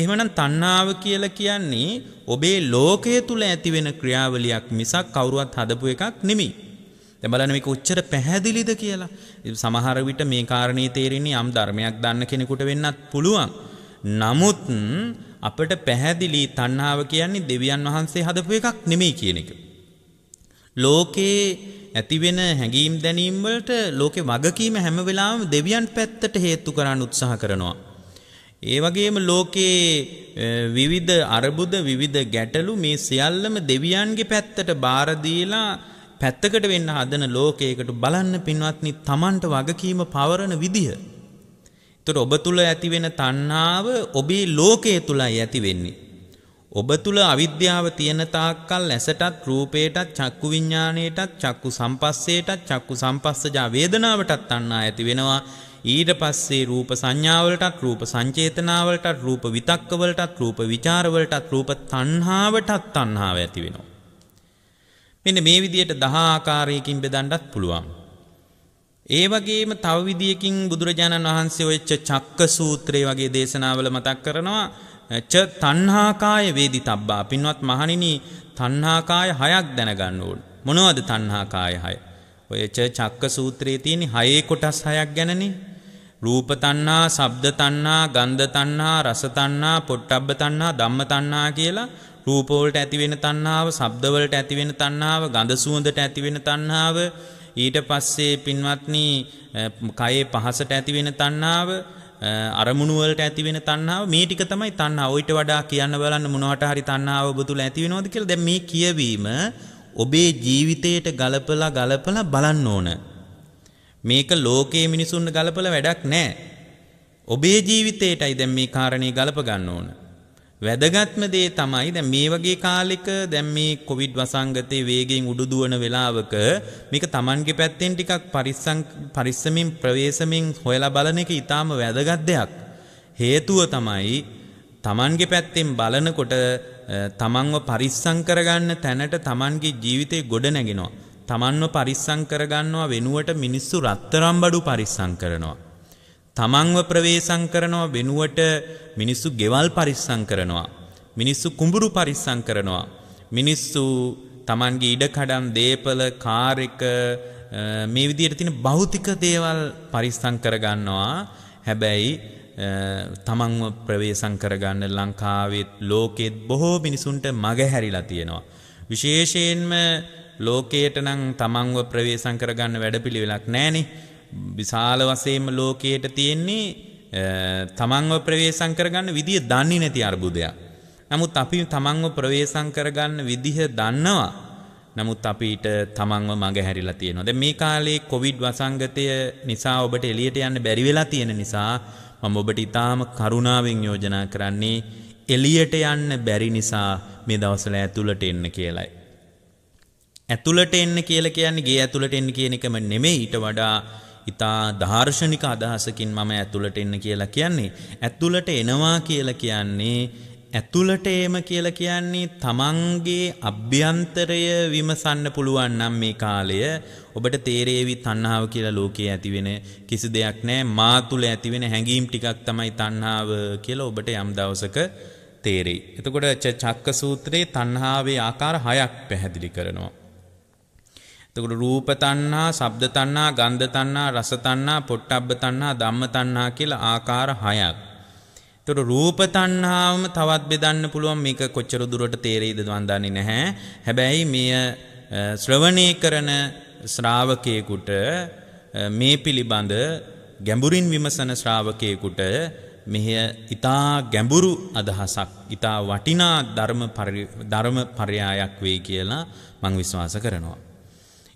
එහෙමනම් තණ්හාව කියලා කියන්නේ ඔබේ ලෝකය තුල ඇතිවෙන ක්‍රියාවලියක් මිසක් කවුරුවත් හදපු එකක් නෙමෙයි. දැන් බලන්න මේක උච්චර පැහැදිලිද කියලා. සමහර විට මේ කාරණේ තේරෙන්නේ යම් ධර්මයක් දන්න කෙනෙකුට වෙන්නත් පුළුවන්. නමුත් අපට පැහැදිලි තණ්හාව කියන්නේ දෙවියන් වහන්සේ හදපු එකක් නෙමෙයි කියන එක. ලෝකේ ඇතිවෙන හැඟීම් දැනීම් වලට ලෝකේ වගකීම හැම වෙලාවෙම දෙවියන් පැත්තට හේතු කරන්න උත්සාහ කරනවා. ඒ වගේම ලෝකේ විවිධ අර්බුද විවිධ ගැටලු මේ සියල්ලම දෙවියන්ගේ පැත්තට බාර දීලා පැත්තකට වෙන්න හදන ලෝකයකට බලන්න පින්වත්නි Tamanට වගකීම පවරන විදිහ. ඒතර ඔබ තුල ඇති වෙන තණ්හාව ඔබේ ලෝකයේ තුලයි ඇති වෙන්නේ. ඔබ තුල අවිද්‍යාව තියෙන තාක්කල් ඇසටත් රූපයටත් චක්කු විඤ්ඤාණයටත් චක්කු සම්පස්සේටත් චක්කු සම්පස්සජා වේදනාවටත් තණ්හා ඇති වෙනවා ඊට පස්සේ රූප සංඥාවලටත් රූප සංචේතනාවලටත් රූප විතක්කවලටත් රූප ਵਿਚාරවලටත් රූප තණ්හාවටත් තණ්හාව ඇති වෙනවා මෙන්න මේ විදිහට දහ ආකාරයකින් බෙදන්නත් පුළුවන් ඒ වගේම තව විදියකින් බුදුරජාණන් වහන්සේ ඔය චක්ක සූත්‍රය වගේ දේශනාවල මතක් කරනවා ච තණ්හාකාය වේදි තබ්බා පින්වත් මහණෙනි තණ්හාකාය හයක් දැනගන්න ඕන මොනවද තණ්හාකාය හය ඔය ච චක්ක සූත්‍රයේ තියෙන හයේ කොටස් හයක් ගැනනේ රූප තණ්හා, ශබ්ද තණ්හා, ගන්ධ තණ්හා, රස තණ්හා, පොට්ටබ්බ තණ්හා, ධම්ම තණ්හා කියලා රූප වලට ඇති වෙන තණ්හාව, ශබ්ද වලට ඇති වෙන තණ්හාව, ගඳ සුවඳට ඇති වෙන තණ්හාව, ඊට පස්සේ පින්වත්නි කයේ පහසට ඇති වෙන තණ්හාව, අරමුණුවලට ඇතිවෙන තන්නාව මේ ටික තමයි තන්නාව. ඔයිට වඩා කියන්න බලන්න මොනවට හරි තන්නාව ඔබ තුල ඇති වෙනවද කියලා දැන් මේ කියවීම ඔබේ ජීවිතයට ගලපලා ගලපලා බලන්න ඕන. මේක ලෝකයේ මිනිසුන් ගලපලා වැඩක් නැහැ. ඔබේ ජීවිතේටයි දැන් මේ කාරණේ ගලප ගන්න ඕන. වැදගත්ම දේ තමයි දැන් මේ වගේ කාලෙක දැන් මේ කොවිඩ් වසංගතයේ වේගයෙන් උඩුදුවන වෙලාවක මේක Tamanගේ පැත්තෙන් ටිකක් පරිස්සම් පරිස්සමින් ප්‍රවේශමින් හොයලා බලන එක ඊටාම වැදගත් දෙයක්. හේතුව තමයි Tamanගේ පැත්තෙන් බලනකොට තමන්ව පරිස්සම් කරගන්න තැනට තමන්ගේ ජීවිතේ ගොඩ නැගෙනවා. තමන්ව පරිස්සම් කරගන්නවා වෙනුවට මිනිස්සු රත්තරම් බඩු පරිස්සම් කරනවා. තමන්ව ප්‍රවේසම් කරනවා වෙනුවට මිනිස්සු ගෙවල් පරිස්සම් කරනවා. මිනිස්සු කුඹුරු පරිස්සම් කරනවා. මිනිස්සු තමන්ගේ ඉඩකඩම් දේපල කාරක මේ විදියට තියෙන භෞතික දේවල් පරිස්සම් කරගන්නවා. හැබැයි තමන්ව ප්‍රවේසම් කරගන්න ලංකාවෙත් ලෝකෙත් බොහෝ මිනිසුන්ට මග හැරිලා තියෙනවා. විශේෂයෙන්ම ලෝකයට නම් තමන්ව ප්‍රවේසම් කරගන්න වැඩපිළිවෙලක් නැහනේ. විශාල වශයෙන්ම ලෝකයට තියෙන්නේ තමන්ව ප්‍රවේශම් කරගන්න විදිය දන්නේ නැති අර්බුදයක්. නමුත් අපි තමන්ව ප්‍රවේශම් කරගන්න විදිහ දන්නවා. නමුත් අපිට තමන්ව මඟ හැරිලා තියෙනවා. දැන් මේ කාලේ කොවිඩ් වසංගතය නිසා ඔබට එළියට යන්න බැරි වෙලා තියෙන නිසා මම ඔබට ඊටාම කරුණාවෙන් යෝජනා කරන්නේ එළියට යන්න බැරි නිසා මේ දවස්වල ඇතුළට එන්න කියලයි. ඇතුළට එන්න කියලා කියන්නේ ගේ ඇතුළට එන්න කියන එකම නෙමෙයි ඊට වඩා ඉතා ධාර්ශනික අදහසකින් මම ඇතුළට එන්න කියලා කියන්නේ. ඇතුළට එනවා කියලා කියන්නේ ඇතුළට එම කියලා කියන්නේ තමන්ගේ අභ්‍යන්තරය විමසන්න පුළුවන් නම් මේ කාලය ඔබට තේරේවි තණ්හාව කියලා ලෝකයේ ඇතිවෙන කිසි දෙයක් නැහැ මා තුල ඇතිවෙන හැඟීම් ටිකක් තමයි තණ්හාව කියලා ඔබට යම් දවසක තේරෙයි. එතකොට චක්ක සූත්‍රයේ තණ්හාවේ ආකාර හයක් පැහැදිලි කරනවා. එතකොට රූප තණ්හා, ශබ්ද තණ්හා, ගන්ධ තණ්හා, රස තණ්හා, පොට්ටබ්බ තණ්හා, ධම්ම තණ්හා කියලා ආකාර හයක්. එතකොට රූප තණ්හාවම තවත් බෙදන්න පුළුවන් මේක කොච්චර දුරට තේරෙයිද මන් දන්නේ නැහැ. හැබැයි මෙය ශ්‍රවණය කරන ශ්‍රාවකයෙකුට මේ පිළිබඳ ගැඹුරින් විමසන ශ්‍රාවකයෙකුට මෙහි ඊතා ගැඹුරු අදහසක් ඊතා වටිනා ධර්ම ධර්ම පරයායක් වෙයි කියලා මම විශ්වාස කරනවා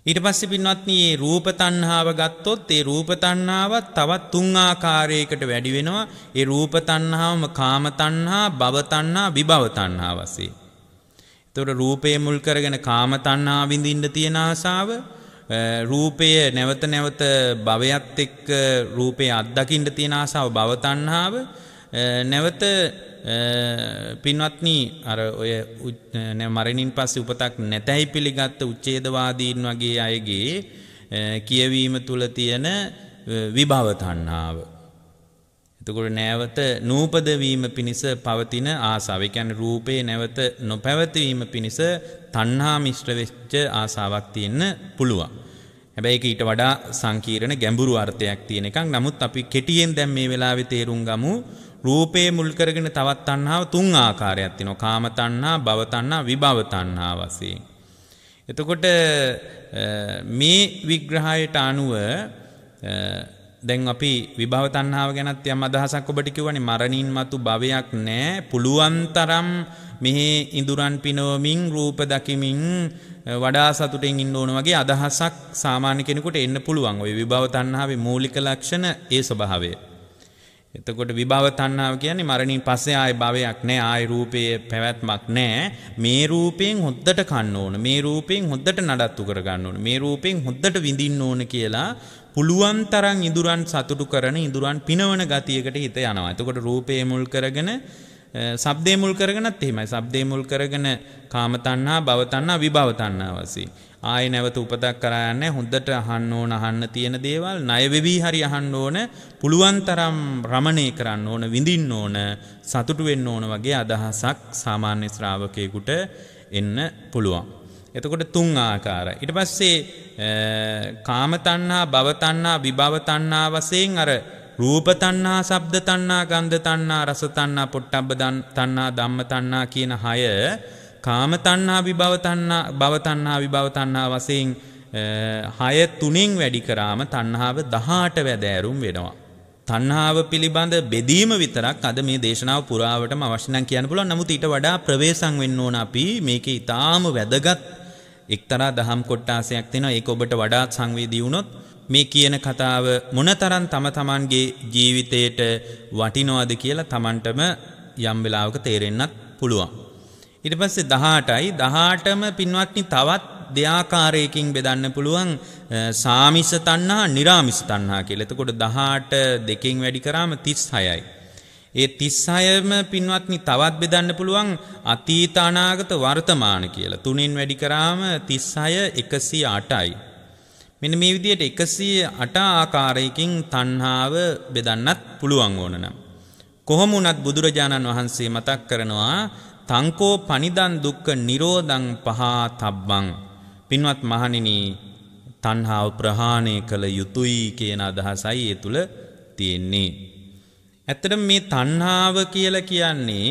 ඊට පස්සේ පින්වත්නි මේ රූප තණ්හාව ගත්තොත් ඒ රූප තණ්හාව තවත් තුන් ආකාරයකට වැඩි වෙනවා. ඒ රූප තණ්හාවම කාම තණ්හා, භව තණ්හා, විභව තණ්හා වශයෙන්. ඒතකොට රූපය මුල් කරගෙන කාම තණ්හා විඳින්න තියෙන ආසාව, රූපය නැවත නැවත භවයත් එක්ක රූපය අත්දකින්න තියෙන ආසාව භව තණ්හාව, නැවත පින්වත්නී අර ඔය මරණින් පස්සේ උපතක් නැතැයි පිළිගත්ත උච්ඡේදවාදීන් වගේ අයගේ කියවීම තුල තියෙන විභව තණ්හාව. එතකොට නැවත නූපද වීම පිණිස පවතින ආසාව. ඒ කියන්නේ රූපේ නැවත නොපැවතීම පිණිස තණ්හා මිශ්‍ර වෙච්ච ආසාවක් තියෙන්න පුළුවන්. හැබැයි ඒක ඊට වඩා සංකීර්ණ ගැඹුරු අර්ථයක් තියෙන එකක්. නමුත් අපි කෙටියෙන් දැන් මේ වෙලාවේ තේරුම් ගමු. රූපේ මුල් කරගෙන තවත් තණ්හාව තුන් ආකාරයක් තියෙනවා. කාම තණ්හා, භව තණ්හා, විභව තණ්හා වශයෙන්. එතකොට මේ විග්‍රහයට අනුව දැන් අපි විභව තණ්හාව ගැනත් යම් අදහසක් ඔබට කියවනේ මරණින් මතු භවයක් නැහැ. පුළුවන් තරම් මෙහි ඉඳුරන් පිනවමින් රූප දකිමින් වඩා සතුටෙන් ඉන්න ඕන වගේ අදහසක් සාමාන්‍ය කෙනෙකුට එන්න පුළුවන්. ওই විභව තණ්හාවේ මූලික ලක්ෂණ ඒ ස්වභාවය. එතකොට විභව තණ්හාව කියන්නේ මරණින් පස්සේ ආය භවයක් නැහැ ආය රූපයේ පැවැත්මක් නැහැ මේ රූපයෙන් හොද්දට කන්න ඕන මේ රූපයෙන් හොද්දට නඩත්තු කර ගන්න ඕන මේ රූපයෙන් හොද්දට විඳින්න ඕන කියලා පුළුවන් තරම් ඉඳුරන් සතුටු කරන ඉඳුරන් පිනවන ගතියකට හිත යනවා. එතකොට රූපයේ මුල් කරගෙන සබ්දේ මුල් කරගෙනත් එහෙමයි. සබ්දේ මුල් කරගෙන කාම තණ්හා, භව තණ්හා, විභව තණ්හා වශයෙන්. ආයේ නැවත උපතක් කරා යන්නේ හොඳට අහන්න ඕන අහන්න තියෙන දේවල් ණය වෙවි හරි අහන්න ඕන පුළුවන් තරම් රමණේ කරන්න ඕන විඳින්න ඕන සතුටු වෙන්න ඕන වගේ අදහසක් සාමාන්‍ය ශ්‍රාවකයෙකුට එන්න පුළුවන්. එතකොට තුන් ආකාර. ඊට පස්සේ කාම තණ්හා, භව තණ්හා, විභව තණ්හා වශයෙන් අර රූප තණ්හා, ශබ්ද තණ්හා, ගන්ධ තණ්හා, රස තණ්හා, පොට්ටබ්බ තණ්හා, ධම්ම තණ්හා කියන හය කාමතන්නා විභවතන්නා භවතන්නා විභවතන්නා වසයෙන් හය තුනෙන් වැඩි කරාම තණ්හාව දහාට වැදෑරුම් වෙනවා. තණ්හාව පිළිබඳ බෙදීම විතරක් අද මේ දේශනාව පුරාවටම අවශ්‍ය නම් කියන්න පුළුවන්. නමුත් ඊට වඩා ප්‍රවේශම් වෙන්න ඕන අපි මේකේ ඊටාම වැදගත් එක්තරා දහම් කොටාසයක් තියෙනවා. ඒක ඔබට වඩාත් සංවේදී වුණොත් මේ කියන කතාව මොනතරම් තම තමන්ගේ ජීවිතයට වටිනවද කියලා තමන්ටම යම් වෙලාවක තේරෙන්නත් පුළුවන්. ඉට පස්සේ දහටයි දහටම පින්වත්නි තවත් දෙයාකාරයකින් බෙදන්න පුළුවන් සාමිස තන්නා නිරාමිස තන්නා කියල එතකොට දහට දෙකින් වැඩි කරාම තිස් හයයි. ඒ තිස්සයම පින්වත්නි තවත් බෙදන්න පුළුවන් අතීතානාගත වර්තමාන කියලා තුනින් වැඩි කරාම තිස්සය එකසි අටයි. මෙන මේ විදියට එකසි අට ආකාරයකින් තන්හාාව බෙදන්නත් පුළුවන් ඕනනම්. කොහොමුණත් බුදුරජාණන් වහන්සේ මතක් කරනවා තංකෝ පනිදන් දුක්ඛ නිරෝධං පහා තබ්බං පින්වත් මහණෙනි තණ්හාව ප්‍රහාණය කළ යුතුයි කියන අදහසයි ඒ තුල තියෙන්නේ. ඇත්තටම මේ තණ්හාව කියලා කියන්නේ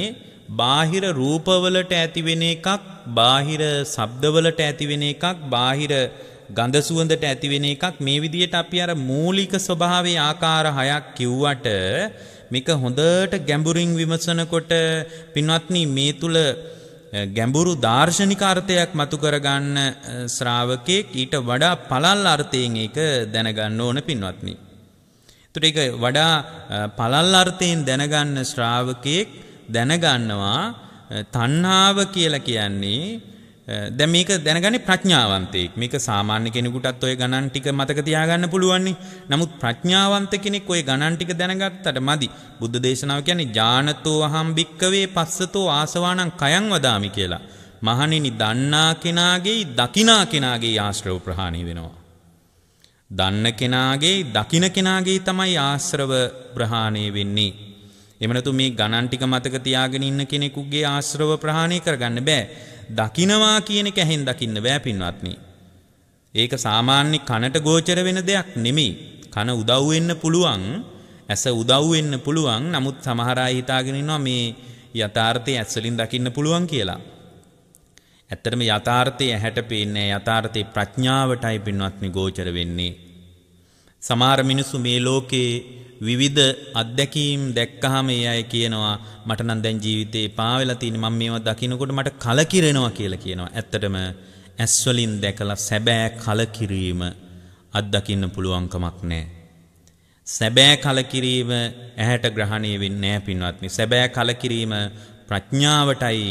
බාහිර රූපවලට ඇතිවෙන එකක්, බාහිර ශබ්දවලට ඇතිවෙන එකක්, බාහිර ගඳ සුවඳට ඇතිවෙන එකක් මේ විදිහට අපි අර මූලික ස්වභාවයේ ආකාර හයක් කිව්වට මේක හොඳට ගැඹුරින් විමසනකොට පින්වත්නි මේ තුල ගැඹුරු දාර්ශනික අර්ථයක් මතු කරගන්න ශ්‍රාවකෙක් ඊට වඩා පළල් අර්ථයෙන් ඒක දැනගන්න ඕන පින්වත්නි. එතකොට ඒක වඩා පළල් අර්ථයෙන් දැනගන්න ශ්‍රාවකෙක් දැනගන්නවා තණ්හාව කියලා කියන්නේ දැන් මේක දැනගන්නේ ප්‍රඥාවන්තයෙක්. මේක සාමාන්‍ය කෙනෙකුටත් ওই ගණන් ටික මතක තියාගන්න පුළුවන් නමුත් ප්‍රඥාවන්ත කෙනෙක් ওই ගණන් ටික දැනගත්තට මදි. බුද්ධ දේශනාව කියන්නේ ඥානතෝ අහම් භික්කවේ පස්සතෝ ආසවාණං කයං වදාමි කියලා. මහණෙනි දන්නා කෙනාගේ දකිනා කෙනාගේ ආශ්‍රව ප්‍රහාණය වෙනවා. දන්න කෙනාගේ දකින කෙනාගේ තමයි ආශ්‍රව ප්‍රහාණය වෙන්නේ. එමනතු මේ ගණන් ටික මතක තියාගෙන ඉන්න කෙනෙකුගේ ආශ්‍රව ප්‍රහාණය කරගන්න බෑ. දකිනවා කියන එක ඇහෙන් දකින්න බෑ පින්වත්නි. ඒක සාමාන්‍ය කනට ගෝචර වෙන දෙයක් නෙමෙයි. කන උදව් වෙන්න පුළුවන්, ඇස උදව් වෙන්න පුළුවන්. නමුත් සමහර අය හිතාගෙන ඉන්නවා මේ යථාර්ථය ඇස් වලින් දකින්න පුළුවන් කියලා. ඇත්තටම යථාර්ථය ඇහැට පේන්නේ යථාර්ථේ ප්‍රඥාවටයි පින්වත්නි ගෝචර වෙන්නේ. සමහර මිනිස්සු මේ ලෝකේ විවිධ අත්දැකීම් දැක්කහම ඒ අය කියනවා මට නම් දැන් ජීවිතේ පාවෙලා තියෙන මම මේවා දකිනකොට මට කලකිරෙනවා කියලා කියනවා. ඇත්තටම ඇස් වලින් දැකලා සැබෑ කලකිරීම අත්දකින්න පුළුවන් කමක් නැහැ. සැබෑ කලකිරීම ඇහැට ග්‍රහණය වෙන්නේ නැහැ පින්වත්නි. සැබෑ කලකිරීම ප්‍රඥාවටයි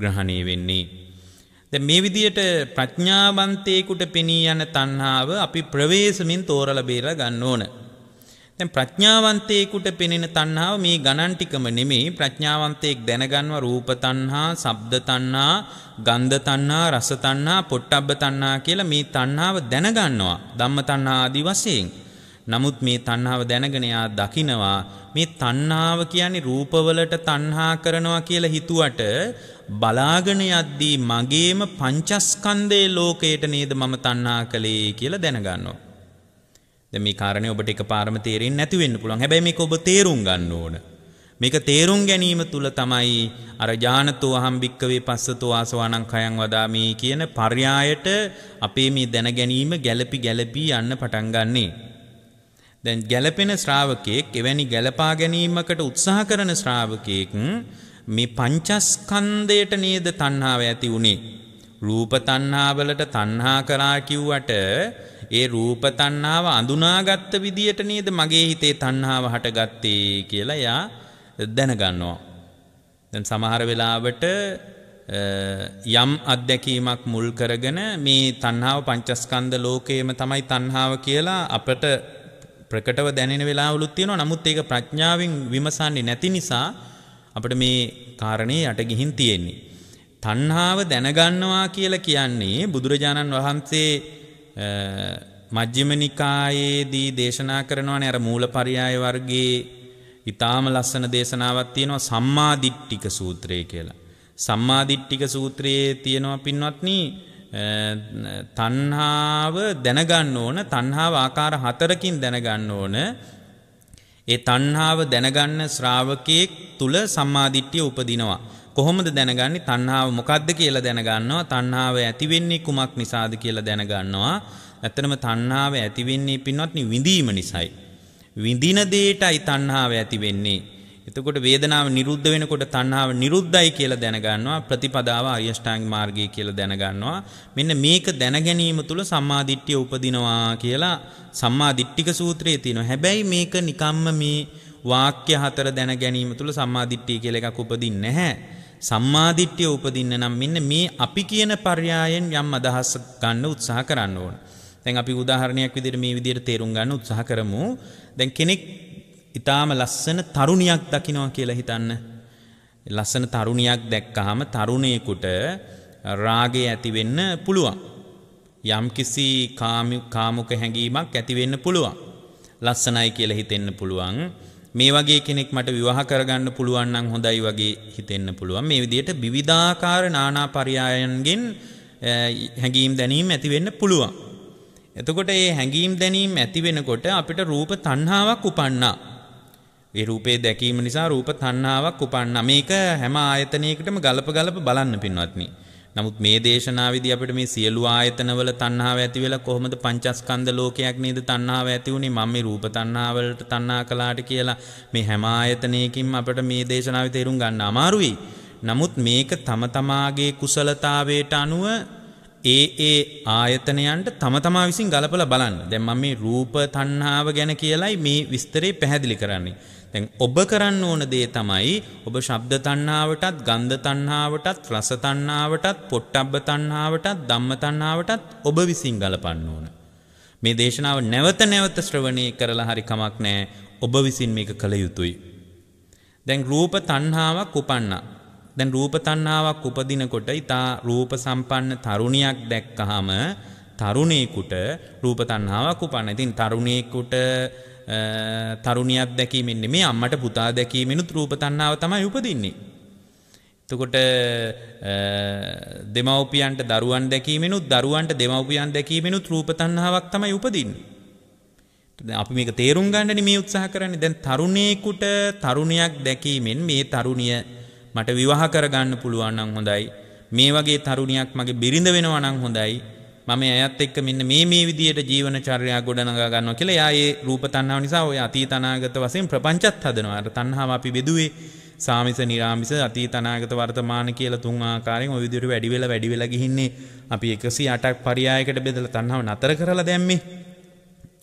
ග්‍රහණය වෙන්නේ. දැන් මේ විදියට ප්‍රඥාවන්තයෙකුට පෙනී යන තණ්හාව අපි ප්‍රවේශමින් තෝරලා බේරලා ගන්න ඕනේ. ප්‍රඥාවන්තයෙකුට පෙනෙන තණ්හාව මේ ගණන් ටිකම නෙමෙයි ප්‍රඥාවන්තයෙක් දැනගන්ව රූප තණ්හා, ශබ්ද තණ්හා, ගන්ධ තණ්හා, රස තණ්හා, පොට්ටබ්බ තණ්හා කියලා මේ තණ්හාව දැනගන්නවා. ධම්ම තණ්හා ආදී වශයෙන්. නමුත් මේ තණ්හාව දැනගෙන යා දකිනවා මේ තණ්හාව කියන්නේ රූපවලට තණ්හා කරනවා කියලා හිතුවට බලාගෙන යද්දී මගේම පංචස්කන්ධයේ ලෝකයට නේද මම තණ්හා කළේ කියලා දැනගන්නවා. දැන් මේ කාරණේ ඔබට එකපාරම තේරෙන්නේ නැති වෙන්න පුළුවන්. හැබැයි මේක ඔබ තේරුම් ගන්න ඕන. මේක තේරුම් ගැනීම තුල තමයි අර ඥානතෝ අහම් භික්කවේ පස්සතෝ ආසවාණං khයං වදාමි කියන පర్యాయයට අපේ මේ දැන ගැනීම ගැළපි ගැළපී යන්න පටන් ගන්නෙ. දැන් ගැළපෙන ශ්‍රාවකෙක් එවැනි ගැළපා ගැනීමකට උත්සාහ කරන ශ්‍රාවකෙක් මේ පංචස්කන්ධයට නේද තණ්හාව ඇති උනේ. රූප තණ්හාවලට තණ්හා කරා කිව්වට ඒ රූප තණ්හාව අඳුනාගත්ත විදියට නේද මගේ හිතේ තණ්හාව හටගත්තේ කියලා යා දැනගන්නවා. දැන් සමහර වෙලාවට යම් අත්දැකීමක් මුල් කරගෙන මේ තණ්හාව පංචස්කන්ධ ලෝකයේම තමයි තණ්හාව කියලා අපට ප්‍රකටව දැනෙන වෙලාවලුත් තියෙනවා. නමුත් ඒක ප්‍රඥාවෙන් විමසන්නේ නැති නිසා අපිට මේ කාරණේ යට ගිහින් තියෙන්නේ. තණ්හාව දැනගන්නවා කියලා කියන්නේ බුදුරජාණන් වහන්සේ මජ්ජිම නිකායේදී දේශනා කරනවනේ අර මූලපරියාය වර්ගයේ ඊටාම ලස්සන දේශනාවක් තියෙනවා සම්මාදිට්ඨික සූත්‍රය කියලා. සම්මාදිට්ඨික සූත්‍රයේ තියෙනවා පින්වත්නි තණ්හාව දැනගන්න ඕන තණ්හාව ආකාර හතරකින් දැනගන්න ඕන ඒ තණ්හාව දැනගන්න ශ්‍රාවකයෙක් තුල සම්මාදිට්ඨිය උපදිනවා. කොහොමද දැනගන්නේ තණ්හාව මොකද්ද කියලා දැනගන්නවා තණ්හාව ඇතිවෙන්නේ කුමක් නිසාද කියලා දැනගන්නවා ඇත්තටම තණ්හාව ඇතිවෙන්නේ පින්වත්නි විඳීම නිසායි විඳින දෙයටයි තණ්හාව ඇතිවෙන්නේ එතකොට වේදනාව නිරුද්ධ වෙනකොට තණ්හාව නිරුද්ධයි කියලා දැනගන්නවා ප්‍රතිපදාව අයෂ්ඨාංග මාර්ගය කියලා දැනගන්නවා මෙන්න මේක දැන ගැනීම තුල සම්මාදිට්ඨිය උපදිනවා කියලා සම්මාදිට්ඨික සූත්‍රයේ තියෙනවා හැබැයි මේක නිකම්ම මේ වාක්‍ය හතර දැන ගැනීම තුල සම්මාදිට්ඨිය කියලා එකක් උපදින්නේ නැහැ සම්මාදිට්්‍යය උපදින්න නම් මෙන්න මේ අපි කියන පර්යායෙන් යම් අදහස් ගන්න උත්සාහ කරන්න ඕන. දැන් අපි උදාහරණයක් විදිර මේ විදිර තේරුම් ගන්න උත්සාහ කරමු. දැන් කෙනෙක් ඉතාම ලස්සන තරුණයක් දකිනවා කියලා හිතන්න. ලස්සන තරුණයක් දැක්කහම තරුණයකුට රාගය ඇතිවෙන්න පුළුවන්. යම් කිසි කාමුක හැඟීමක් ඇතිවෙන්න පුළුවන්. ලස්සනයි කියලා හිතෙන්න පුළුවන්. මේ වගේ කෙනෙක් මට විවාහ කරගන්න පුළුවන් නම් හොඳයි වගේ හිතෙන්න පුළුවන්. මේ විදිහට විවිධාකාර নানা පරයයන්ගෙන් හැඟීම් දැනීම් ඇති වෙන්න පුළුවන්. එතකොට මේ හැඟීම් දැනීම් ඇති වෙනකොට අපිට රූප තණ්හාවක් උපන්නා. ඒ රූපේ දැකීම නිසා රූප තණ්හාවක් උපන්නා. මේක හැම ආයතනයකටම ගලප ගලප බලන්න පින්වත්නි. නමුත් මේ දේශනාවේදී අපිට මේ සියලු ආයතනවල තණ්හාව ඇති වෙලා කොහොමද පංචස්කන්ධ ලෝකයක් නේද තණ්හාව ඇති වුනේ මම මේ රූප තණ්හාවලට තණ්හා කළාට කියලා මේ හැම ආයතනයකින් අපිට මේ දේශනාවේ තේරුම් ගන්න අමාරුයි. නමුත් මේක තම තමාගේ කුසලතාවයට අනුව ඒ ඒ ආයතනයන්ට තම තමා විසින් ගලපලා බලන්න. දැන් මම මේ රූප තණ්හාව ගැන කියලයි මේ විස්තරේ පැහැදිලි කරන්නේ. දැන් ඔබ කරන්න ඕන දේ තමයි ඔබ ශබ්ද තණ්හාවටත් ගන්ධ තණ්හාවටත් රස තණ්හාවටත් පොට්ටබ්බ තණ්හාවටත් ධම්ම තණ්හාවටත් ඔබ විසින් ගලපන්න ඕන. මේ දේශනාව නැවත නැවත ශ්‍රවණය කරලා හරි කමක් නැහැ. ඔබ විසින් මේක කළ යුතුයි. දැන් රූප තණ්හාවක් උපන්නා. දැන් රූප තණ්හාවක් උපදිනකොට ඊතා රූප සම්පන්න තරුණියක් දැක්කහම තරුණේකට රූප තණ්හාවක් උපන්න. ඉතින් තරුණේකට තරුණියක් දැකීමෙන් නෙමේ අම්මට පුතා දැකීමෙනුත් රූප තණ්හාව තමයි උපදින්නේ. එතකොට දෙමව්පියන්ට දරුවන් දැකීමෙනුත් දරුවන්ට දෙමව්පියන් දැකීමෙනුත් රූප තණ්හාවක් තමයි උපදින්නේ. අපි මේක තේරුම් ගන්නනේ මේ උත්සාහ කරන්නේ. දැන් තරුණේකට තරුණියක් දැකීමෙන් මේ තරුණිය මට විවාහ කරගන්න පුළුවන් නම් හොඳයි. මේ වගේ තරුණියක් මගේ බිරිඳ වෙනවා නම් හොඳයි. මම ඇයත් එක්ක මෙන්න මේ මේ විදියට ජීවන චර්යා ගොඩනගා ගන්නවා කියලා යායේ රූප තණ්හාව නිසා ඔය අතීත අනාගත වශයෙන් ප්‍රපංචත් හදනවා. අර තණ්හාව අපි බෙදුවේ සාමිස, නිර්ාමිස, අතීත අනාගත වර්තමාන කියලා තුන් ආකාරයෙන් ওই විදියට වැඩි වෙලා වැඩි වෙලා ගිහින්නේ අපි 108ක් පරයයකට බෙදලා තණ්හාව නතර කරලා දැම්මේ.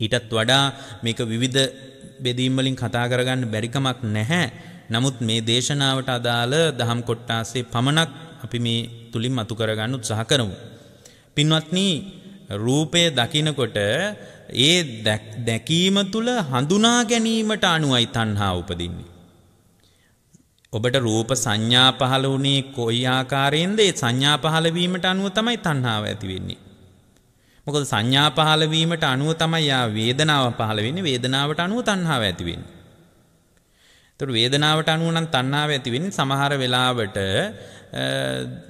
ඊටත් වඩා මේක විවිධ බෙදීම් වලින් කතා කරගන්න බැරිකමක් නැහැ. නමුත් මේ දේශනාවට අදාළ දහම් කොටාසේ පමණක් අපි මේ තුලින් අතු කරගන්න උත්සාහ කරමු. පින්වත්නි රූපය දකිනකොට ඒ දැකීම තුල හඳුනා ගැනීමට අනුවයි තණ්හා උපදින්නේ. ඔබට රූප සංඥා පහළ වුණේ කොයි ආකාරයෙන්ද? ඒ සංඥා පහළ වීමට අනුව තමයි තණ්හාව ඇති වෙන්නේ. මොකද සංඥා පහළ වීමට අනුව තමයි ආ වේදනාව පහළ වෙන්නේ. වේදනාවට අනුව තණ්හාව ඇති වෙන්නේ. ඒතර වේදනාවට අනුව නම් තණ්හාව ඇති වෙන්නේ සමහර වෙලාවට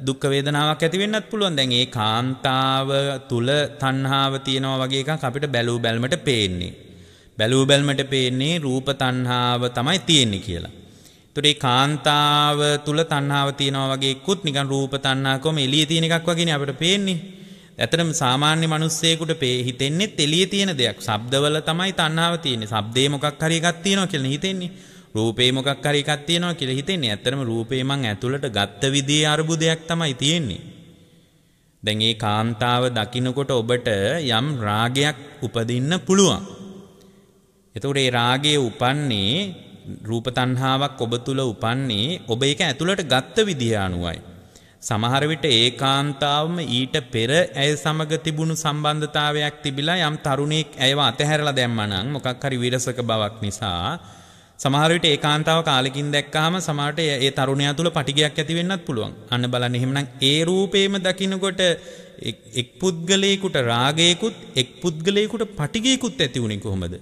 දුක් වේදනාවක් ඇති වෙන්නත් පුළුවන්. දැන් ඒ කාන්තාව තුල තණ්හාව තියෙනවා වගේ එකක් අපිට බැලූ බැල්මට පේන්නේ. බැලූ බැල්මට පේන්නේ රූප තණ්හාව තමයි තියෙන්නේ කියලා. ඒතකොට මේ කාන්තාව තුල තණ්හාව තියෙනවා වගේ එක්කුත් නිකන් රූප තණ්හා කොම එළියේ තියෙන එකක් වගේනේ අපිට පේන්නේ. ඇත්තටම සාමාන්‍ය මිනිස්සෙකුට හිතෙන්නේ එළියේ තියෙන දෙයක්. ශබ්දවල තමයි තණ්හාව තියෙන්නේ. ශබ්දේ මොකක් හරි එකක් තියෙනවා කියලා හිතෙන්නේ. රූපේ මොකක් හරි එකක් තියෙනවා කියලා හිතෙන්නේ. ඇත්තටම රූපේ මං ඇතුළට ගත්ත විදිහේ අරුබුදයක් තමයි තියෙන්නේ. දැන් ඒ කාන්තාව දකින්නකොට ඔබට යම් රාගයක් උපදින්න පුළුවන්. එතකොට ඒ රාගය උපන්නේ රූප තණ්හාවක් ඔබ තුල උපන්නේ ඔබ ඒක ඇතුළට ගත්ත විදිහ අනුවයි. සමහර විට ඒකාන්තාවම ඊට පෙර ඇය සමග තිබුණු සම්බන්ධතාවයක් තිබිලා යම් තරුණෙක් ඇයව අතහැරලා දැම්මනම් මොකක් හරි විරසක බවක් නිසා සමහරවිට ඒ කාන්තාව කාලෙකින් දැක්කාම සමහරට ඒ තරුණයා තුළ පටිගයක් ඇති වෙන්නත් පුළුවන්. අන්න බලන්න එහෙමනම් ඒ රූපේම දකින්නකොට එක් පුද්ගලයෙකුට රාගයකුත් එක් පුද්ගලයෙකුට පටිගයකුත් ඇති වුණේ කොහොමද?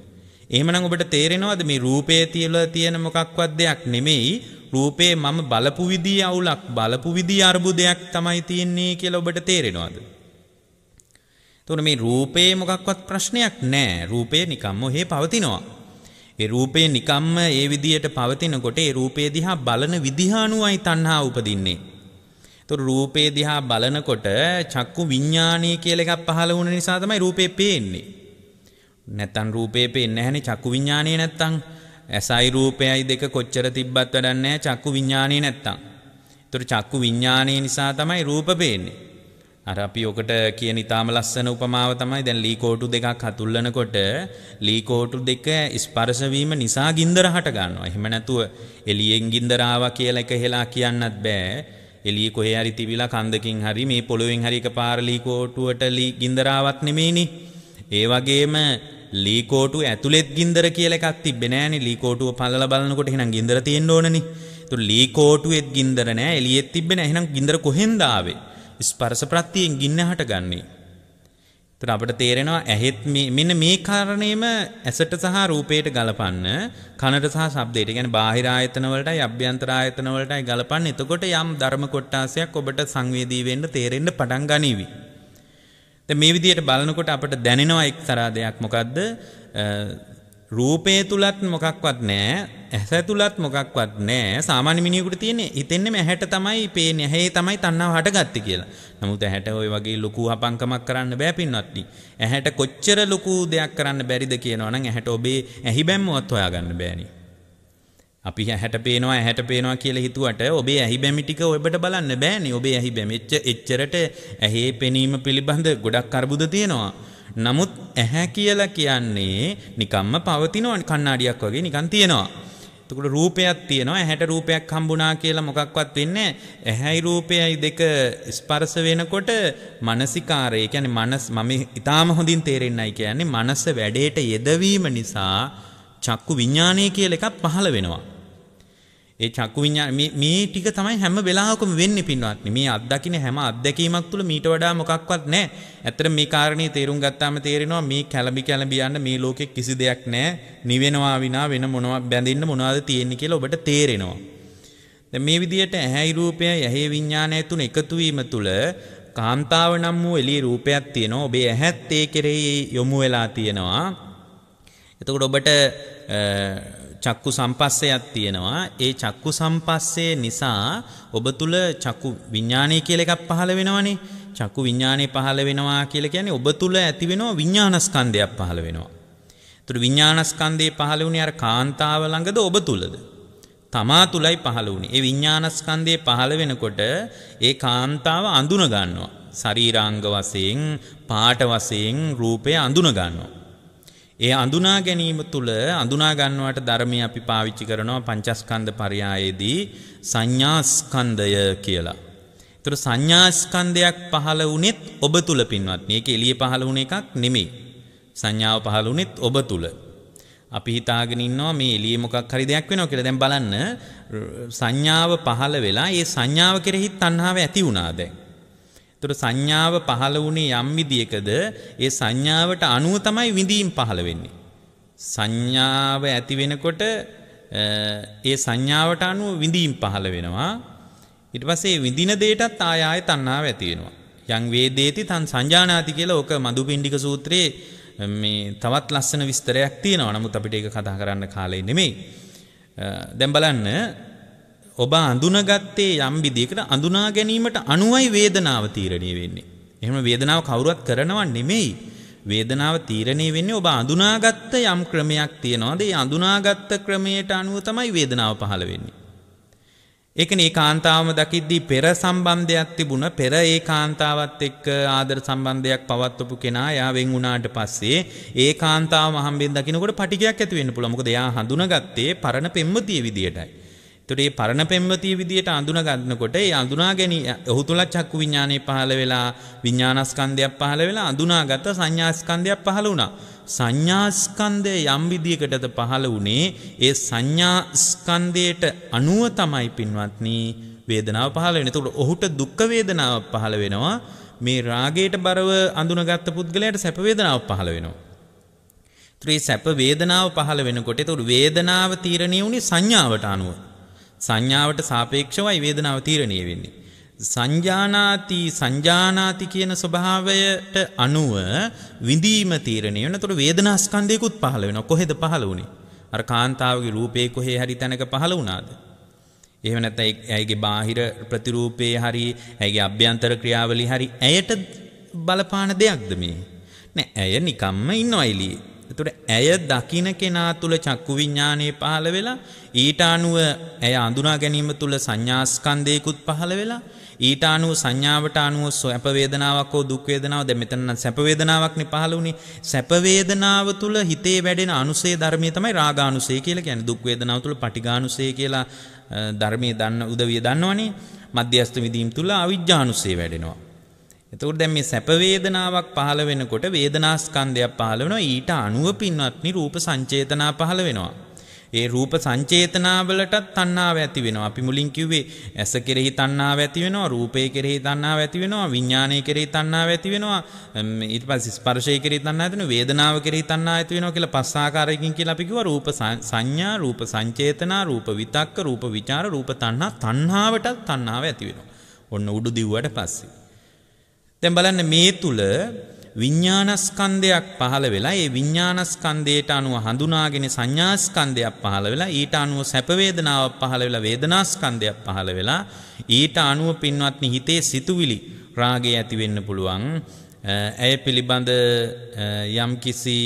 එහෙමනම් ඔබට තේරෙනවද මේ රූපයේ තියලා තියෙන මොකක්වත් දෙයක් නෙමෙයි රූපේ මම බලපු විදිය අවුලක් බලපු විදිය අර්බුදයක් තමයි තියෙන්නේ කියලා ඔබට තේරෙනවද? එතකොට මේ රූපේ මොකක්වත් ප්‍රශ්නයක් නැහැ. රූපේ නිකම්ම ඔහේ පවතිනවා. ඒ රූපය නිකම්ම ඒ විදියට පවතිනකොට ඒ රූපය දිහා බලන විදිහානුවයි තණ්හා උපදින්නේ. ඒතොර රූපේ දිහා බලනකොට චක්කු විඥානය කියලා එකක් පහළ වුණ නිසා තමයි රූපේ පේන්නේ. නැත්තම් රූපේ පේන්නේ නැහනේ චක්කු විඥානය නැත්තම් ඇසයි රූපයයි දෙක කොච්චර තිබ්බත් වැඩක් නැහැ චක්කු විඥානය නැත්තම්. ඒතොර චක්කු විඥානය නිසා තමයි රූප පේන්නේ. අර අපි ඔකට කියන ඉතාම ලස්සන උපමාව තමයි දැන් ලී කෝටු දෙකක් හතුල්ලනකොට ලී කෝටු දෙක ස්පර්ශ වීම නිසා ගින්දර හට ගන්නවා. එහෙම නැතුව එළියෙන් ගින්දර ආවා කියලා එක හෙලා කියන්නත් බෑ. එළිය කොහේ හරි තිබිලා කන්දකින් හරි මේ පොළොවෙන් හරි එකපාර ලී කෝටුවට ලී ගින්දර ආවත් නෙමෙයිනේ. ඒ වගේම ලී කෝටු ඇතුළෙත් ගින්දර කියලා එකක් තිබ්බේ නෑනේ. ලී කෝටුව පළලා බලනකොට එහෙනම් ගින්දර තියෙන්න ඕනනේ. ඒතු ලී කෝටුවෙත් ගින්දර නෑ එළියෙත් තිබ්බේ නෑ. එහෙනම් ගින්දර කොහෙන්ද ආවේ? ස්පර්ශ ප්‍රත්‍යයෙන් ගින්න හටගන්නේ. එතන අපිට තේරෙනවා ඇහෙත් මෙන්න මේ කාරණේම ඇසට සහ රූපයට ගලපන්න කනට සහ ශබ්දයට. කියන්නේ බාහිර ආයතන වලටයි අභ්‍යන්තර ආයතන වලටයි ගලපන්න. එතකොට යම් ධර්ම කොටාසයක් ඔබට සංවේදී වෙන්න තේරෙන්න පටන් ගනීවි. දැන් මේ විදිහට බලනකොට අපිට දැනෙනවා එක්තරා දෙයක් මොකද්ද? රූපේ තුලත් මොකක්වත් නැහැ ඇස තුලත් මොකක්වත් නැහැ සාමාන්‍ය මිනිහෙකුට තියෙන්නේ හිතෙන්නේ ඇහැට තමයි පේන්නේ ඇහි තමයි තණ්හාව හටගත්තේ කියලා. නමුත් ඇහැට ওই වගේ ලොකු හපංකමක් කරන්න බෑ පින්වත්නි. ඇහැට කොච්චර ලොකු දෙයක් කරන්න බැරිද කියනවා නම් ඇහැට ඔබේ ඇහි බැම්මවත් හොයාගන්න බෑනේ. අපි ඇහැට පේනවා ඇහැට පේනවා කියලා හිතුවට ඔබේ ඇහි බැමි ටික ඔබට බලන්න බෑනේ. ඔබේ ඇහි බැමි එච්චරට ඇහි පෙනීම පිළිබඳ ගොඩක් අර්බුද තියෙනවා. නමුත් ඇහැ කියලා කියන්නේ නිකම්ම පවතින කණ්ණාඩියක් වගේ නිකන් තියෙනවා. එතකොට රූපයක් තියෙනවා. ඇහැට රූපයක් හම්බුණා කියලා මොකක්වත් වෙන්නේ ඇහැයි රූපයයි දෙක ස්පර්ශ වෙනකොට මානසිකාරය කියන්නේ මනස් මම ඊටාම හොඳින් තේරෙන්නයි කියන්නේ මනස වැඩේට යෙදවීම නිසා චක්කු විඥානය කියලා එකක් පහළ වෙනවා. ඒ චක්කු විඤ්ඤාණ මේ මේ ටික තමයි හැම වෙලාවකම වෙන්නේ පින්වත්නි. මේ අත්දකින්න හැම අත්දැකීමක් තුළ මීට වඩා මොකක්වත් නැහැ. ඇත්තට මේ කාරණේ තේරුම් ගත්තාම තේරෙනවා මේ කැළඹි කැළඹි යන්න මේ ලෝකෙ කිසි දෙයක් නැහැ. නිවෙනවා විනා වෙන මොනවා බැඳෙන්න මොනවද තියෙන්නේ කියලා ඔබට තේරෙනවා. දැන් මේ විදිහට ඇහැයි රූපය, ඇහි විඤ්ඤාණය තුන එකතු වීම තුළ කාන්තාව නම් වූ එළියේ රූපයක් තියෙනවා. ඔබේ ඇහත් ඒ කෙරෙහි යොමු වෙලා තියෙනවා. එතකොට ඔබට චක්කු සම්පස්සයක් තියෙනවා. ඒ චක්කු සම්පස්සේ නිසා ඔබ තුල චක්කු විඥානය කියලා එකක් පහළ වෙනවනේ. චක්කු විඥානය පහළ වෙනවා කියලා කියන්නේ ඔබ තුල ඇති වෙනවා විඥානස්කන්ධයක් පහළ වෙනවා. ඒතර විඥානස්කන්ධේ පහළ වුණේ අර කාන්තාව ළඟද ඔබ තුලද? තමා තුලයි පහළ වුණේ. ඒ විඥානස්කන්ධයේ පහළ වෙනකොට ඒ කාන්තාව අඳුන ගන්නවා. ශරීරාංග වශයෙන්, පාට වශයෙන් රූපය අඳුන ගන්නවා. ඒ අඳුනා ගැනීම තුළ අඳුනා ගන්නවට ධර්මය අපි පාවිච්චි කරනවා පංචස්කන්ධ පරයායේදී සංඥාස්කන්ධය කියලා. ඒතර සංඥාස්කන්ධයක් පහළ වුණෙත් ඔබ තුල පින්වත්නි. ඒක එළිය පහළ වුණ එකක් නෙමෙයි. සංඥාව පහළ වුණෙත් ඔබ තුල. අපි හිතාගෙන ඉන්නවා මේ එළිය මොකක් හරි දෙයක් වෙනවා කියලා. දැන් බලන්න සංඥාව පහළ වෙලා ඒ සංඥාව කෙරෙහි තණ්හාව ඇති වුණා දැන්. එතකොට සංඥාව පහළ වුණේ යම් විදියකද ඒ සංඥාවට අනුව තමයි විඳීම් පහළ වෙන්නේ. සංඥාව ඇති වෙනකොට ඒ සංඥාවට අනුව විඳීම් පහළ වෙනවා. ඊට පස්සේ විඳින දෙයටත් ආය ආය තණ්හාව ඇති වෙනවා. යං වේදේති තන් සංජානාති කියලා ඕක මදුපිණ්ඩික සූත්‍රයේ මේ තවත් ලස්සන විස්තරයක් තියෙනවා. නමුත් අපිට ඒක කතා කරන්න කාලේ නෙමෙයි. දැන් බලන්න ඔබ අඳුනගත්තේ යම් විදියකට අඳුනා ගැනීමට අනුවයි වේදනාව තීරණය වෙන්නේ. එහෙම වේදනාව කවුරුවත් කරනව නෙමෙයි. වේදනාව තීරණය වෙන්නේ ඔබ අඳුනාගත්ත යම් ක්‍රමයක් තියනවාද? ඒ අඳුනාගත්ත ක්‍රමයට අනුව තමයි වේදනාව පහළ වෙන්නේ. ඒකනේ කාන්තාවම දකිද්දී පෙර සම්බන්ධයක් තිබුණ පෙර ඒ කාන්තාවත් එක්ක ආදර සම්බන්ධයක් පවත්වපු කෙනා එයා වෙන් වුණාට පස්සේ ඒ කාන්තාවම හම්බෙන් දකින්නකොට පටිගයක් ඇති වෙන්න පුළුවන්. මොකද එයා හඳුනාගත්තේ පරණ පෙම්වතිය විදියටයි. එතකොට මේ පරණ පෙම්වතිය විදියට අඳුන ගන්නකොට ඒ අඳුනා ගැනීම ඔහු තුල චක්කු විඥානය පහළ වෙලා විඥානස්කන්ධයක් පහළ වෙලා අඳුනාගත සංඥාස්කන්ධයක් පහළ වුණා. සංඥාස්කන්ධය යම් විදියකටද පහළ වුණේ ඒ සංඥාස්කන්ධයට අනුව තමයි පින්වත්නි වේදනාව පහළ වෙන්නේ. එතකොට ඔහුට දුක් වේදනාව පහළ වෙනවා. මේ රාගයට බරව අඳුනගත්ත පුද්ගලයාට සැප වේදනාව පහළ වෙනවා. ත්‍රි සැප වේදනාව පහළ වෙනකොට ඒතකොට වේදනාව තීරණය වුණේ සංඥාවට අනුව. සංඥාවට සාපේක්ෂවයි වේදනාව තීරණය වෙන්නේ. සංජානාති සංජානාති කියන ස්වභාවයට අනුව විඳීම තීරණය වෙනවා. එතකොට වේදනා ස්කන්ධයකුත් පහළ වෙනවා. කොහෙද පහළ වුනේ? අර කාන්තාවගේ රූපේ කොහේ හරි තැනක පහළ වුණාද? එහෙම නැත්නම් ඇයගේ බාහිර ප්‍රතිරූපේ හරි ඇයගේ අභ්‍යන්තර ක්‍රියාවලිය හරි ඇයට බලපාන දෙයක්ද මේ? නෑ ඇය නිකම්ම ඉන්නවයිලියේ. එතකොට ඇය දකින කෙනා තුල චක්කු විඥානයේ පහළ වෙලා ඊට අනුව ඇය අඳුනා ගැනීම තුළ සංඥාස්කන්ධයකුත් පහළ වෙලා ඊට අනුව සංඥාවට අනුව සැප වේදනාවක් හෝ දුක් වේදනාවක් දැන් මෙතන නම් සැප වේදනාවක් නේ පහළ වුනේ සැප වේදනාව තුළ හිතේ වැඩෙන අනුසය ධර්මයේ තමයි රාගානුසය කියලා කියන්නේ දුක් වේදනාව තුළ පටිඝානුසය කියලා ධර්මයේ දන්න උදවිය දන්නවනේ මධ්‍යස්ථ විදීම් තුළ අවිජ්ජානුසය වැඩෙනවා එතකොට දැන් මේ සැප වේදනාවක් පහළ වෙනකොට වේදනාස්කන්ධයක් පහළ වෙනවා ඊට අනුව පින්වත්නි රූප සංචේතනා පහළ වෙනවා ඒ රූප සංචේතනාවලටත් තණ්හාව ඇති වෙනවා. අපි මුලින් කිව්වේ ඇස කෙරෙහි තණ්හාව ඇති වෙනවා, රූපය කෙරෙහි තණ්හාව ඇති වෙනවා, විඥානය කෙරෙහි තණ්හාව ඇති වෙනවා. ඊට පස්සේ ස්පර්ශය කෙරෙහි තණ්හාව ඇති වෙනවා, වේදනාව කෙරෙහි තණ්හාව ඇති වෙනවා කියලා පස් ආකාරයකින් කියලා අපි කිව්වා රූප සංඥා, රූප සංචේතනා, රූප විතක්ක, රූප විචාර, රූප තණ්හා තණ්හාවටත් තණ්හාව ඇති වෙනවා. ඔන්න උඩු දිව්වට පස්සේ. දැන් බලන්න මේ තුල විඤ්ඥානස්කන්දයක් පහළ වෙලා ඒ විඤ්ඥානස්කන්දයට අනුව හඳුනාගෙන සංඥාස්කන්දයක් පහළ වෙලා ඊට අනුව සැපවේදනාව පහළ වෙලා වේදනාස්කන්දයක් පහළ වෙලා ඊට අනුව පින්වත්නි හිතේ සිතුවිලි රාගේ ඇතිවෙන්න පුළුවන් ඇය පිළිබඳ යම් කිසි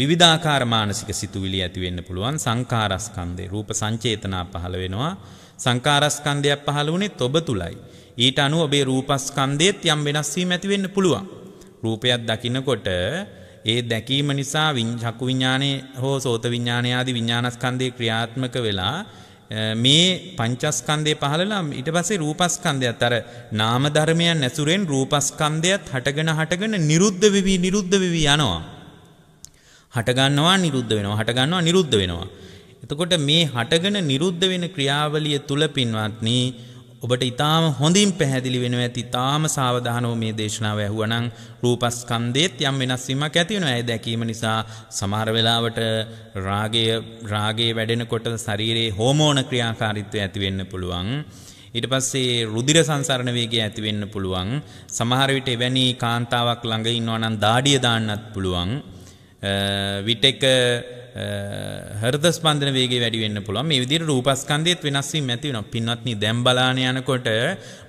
විවිධාකාර මානසික සිතුවිලි ඇතිවෙන්න පුළුවන් සංකාරස්කන්දේ රූප සංචේතනා පහළ වෙනවා සංකාරස්කන්දයක් පහළ වුණේ ඔබ තුලයි. ඊට අනුව ඔබේ රූපස්කන්දේත් යම් වෙනස් වීම ඇති වෙන්න පුළුවන්. රූපයක් දකිනකොට ඒ දැකීම නිසා චක්කු විඥානයේ හෝ සෝත විඥානය ආදී විඥානස්කන්ධේ ක්‍රියාත්මක වෙලා මේ පංචස්කන්ධය පහළලා ඊට පස්සේ රූපස්කන්ධයත් අර නාම ධර්මයන් ඇසුරෙන් රූපස්කන්ධයත් හටගෙන හටගෙන නිරුද්ධ වෙවි නිරුද්ධ වෙවි යනවා හට ගන්නවා නිරුද්ධ වෙනවා හට ගන්නවා නිරුද්ධ වෙනවා එතකොට මේ හටගෙන නිරුද්ධ වෙන ක්‍රියාවලිය තුල පින්වත්නි ඔබට ඉතාම හොඳින් පැහැදිලි වෙන ඇති තාම සාවධානෝ මේ දේශනාව ඇහුවනං රූපස්කන්දේත් යම් වෙනස් වීමක් ඇතිවෙන ඇය දැකීම නිසා සමහර වෙලාවට රාගය රාගයේ වැඩෙනකොට ශරීරයේ හෝමෝන ක්‍රියාකාරීත්වය ඇති වෙන්න පුළුවන්. ඊට පස්සේ රුධිර සංසරණ වේගය ඇති වෙන්න පුළුවන්. සමහර විට එවැනි කාන්තාවක් ළඟ ඉන්නවා නම් දාඩිය දාන්නත් පුළුවන්. විටක හර්ද ස්පන්දන වේගේ වැඩිවෙන්න පුළුවන් මේ විදිහට රූපස්කන්ධයේත් වෙනස්වීම් ඇති වෙනවා පින්වත්නි දැන් බලාන යනකොට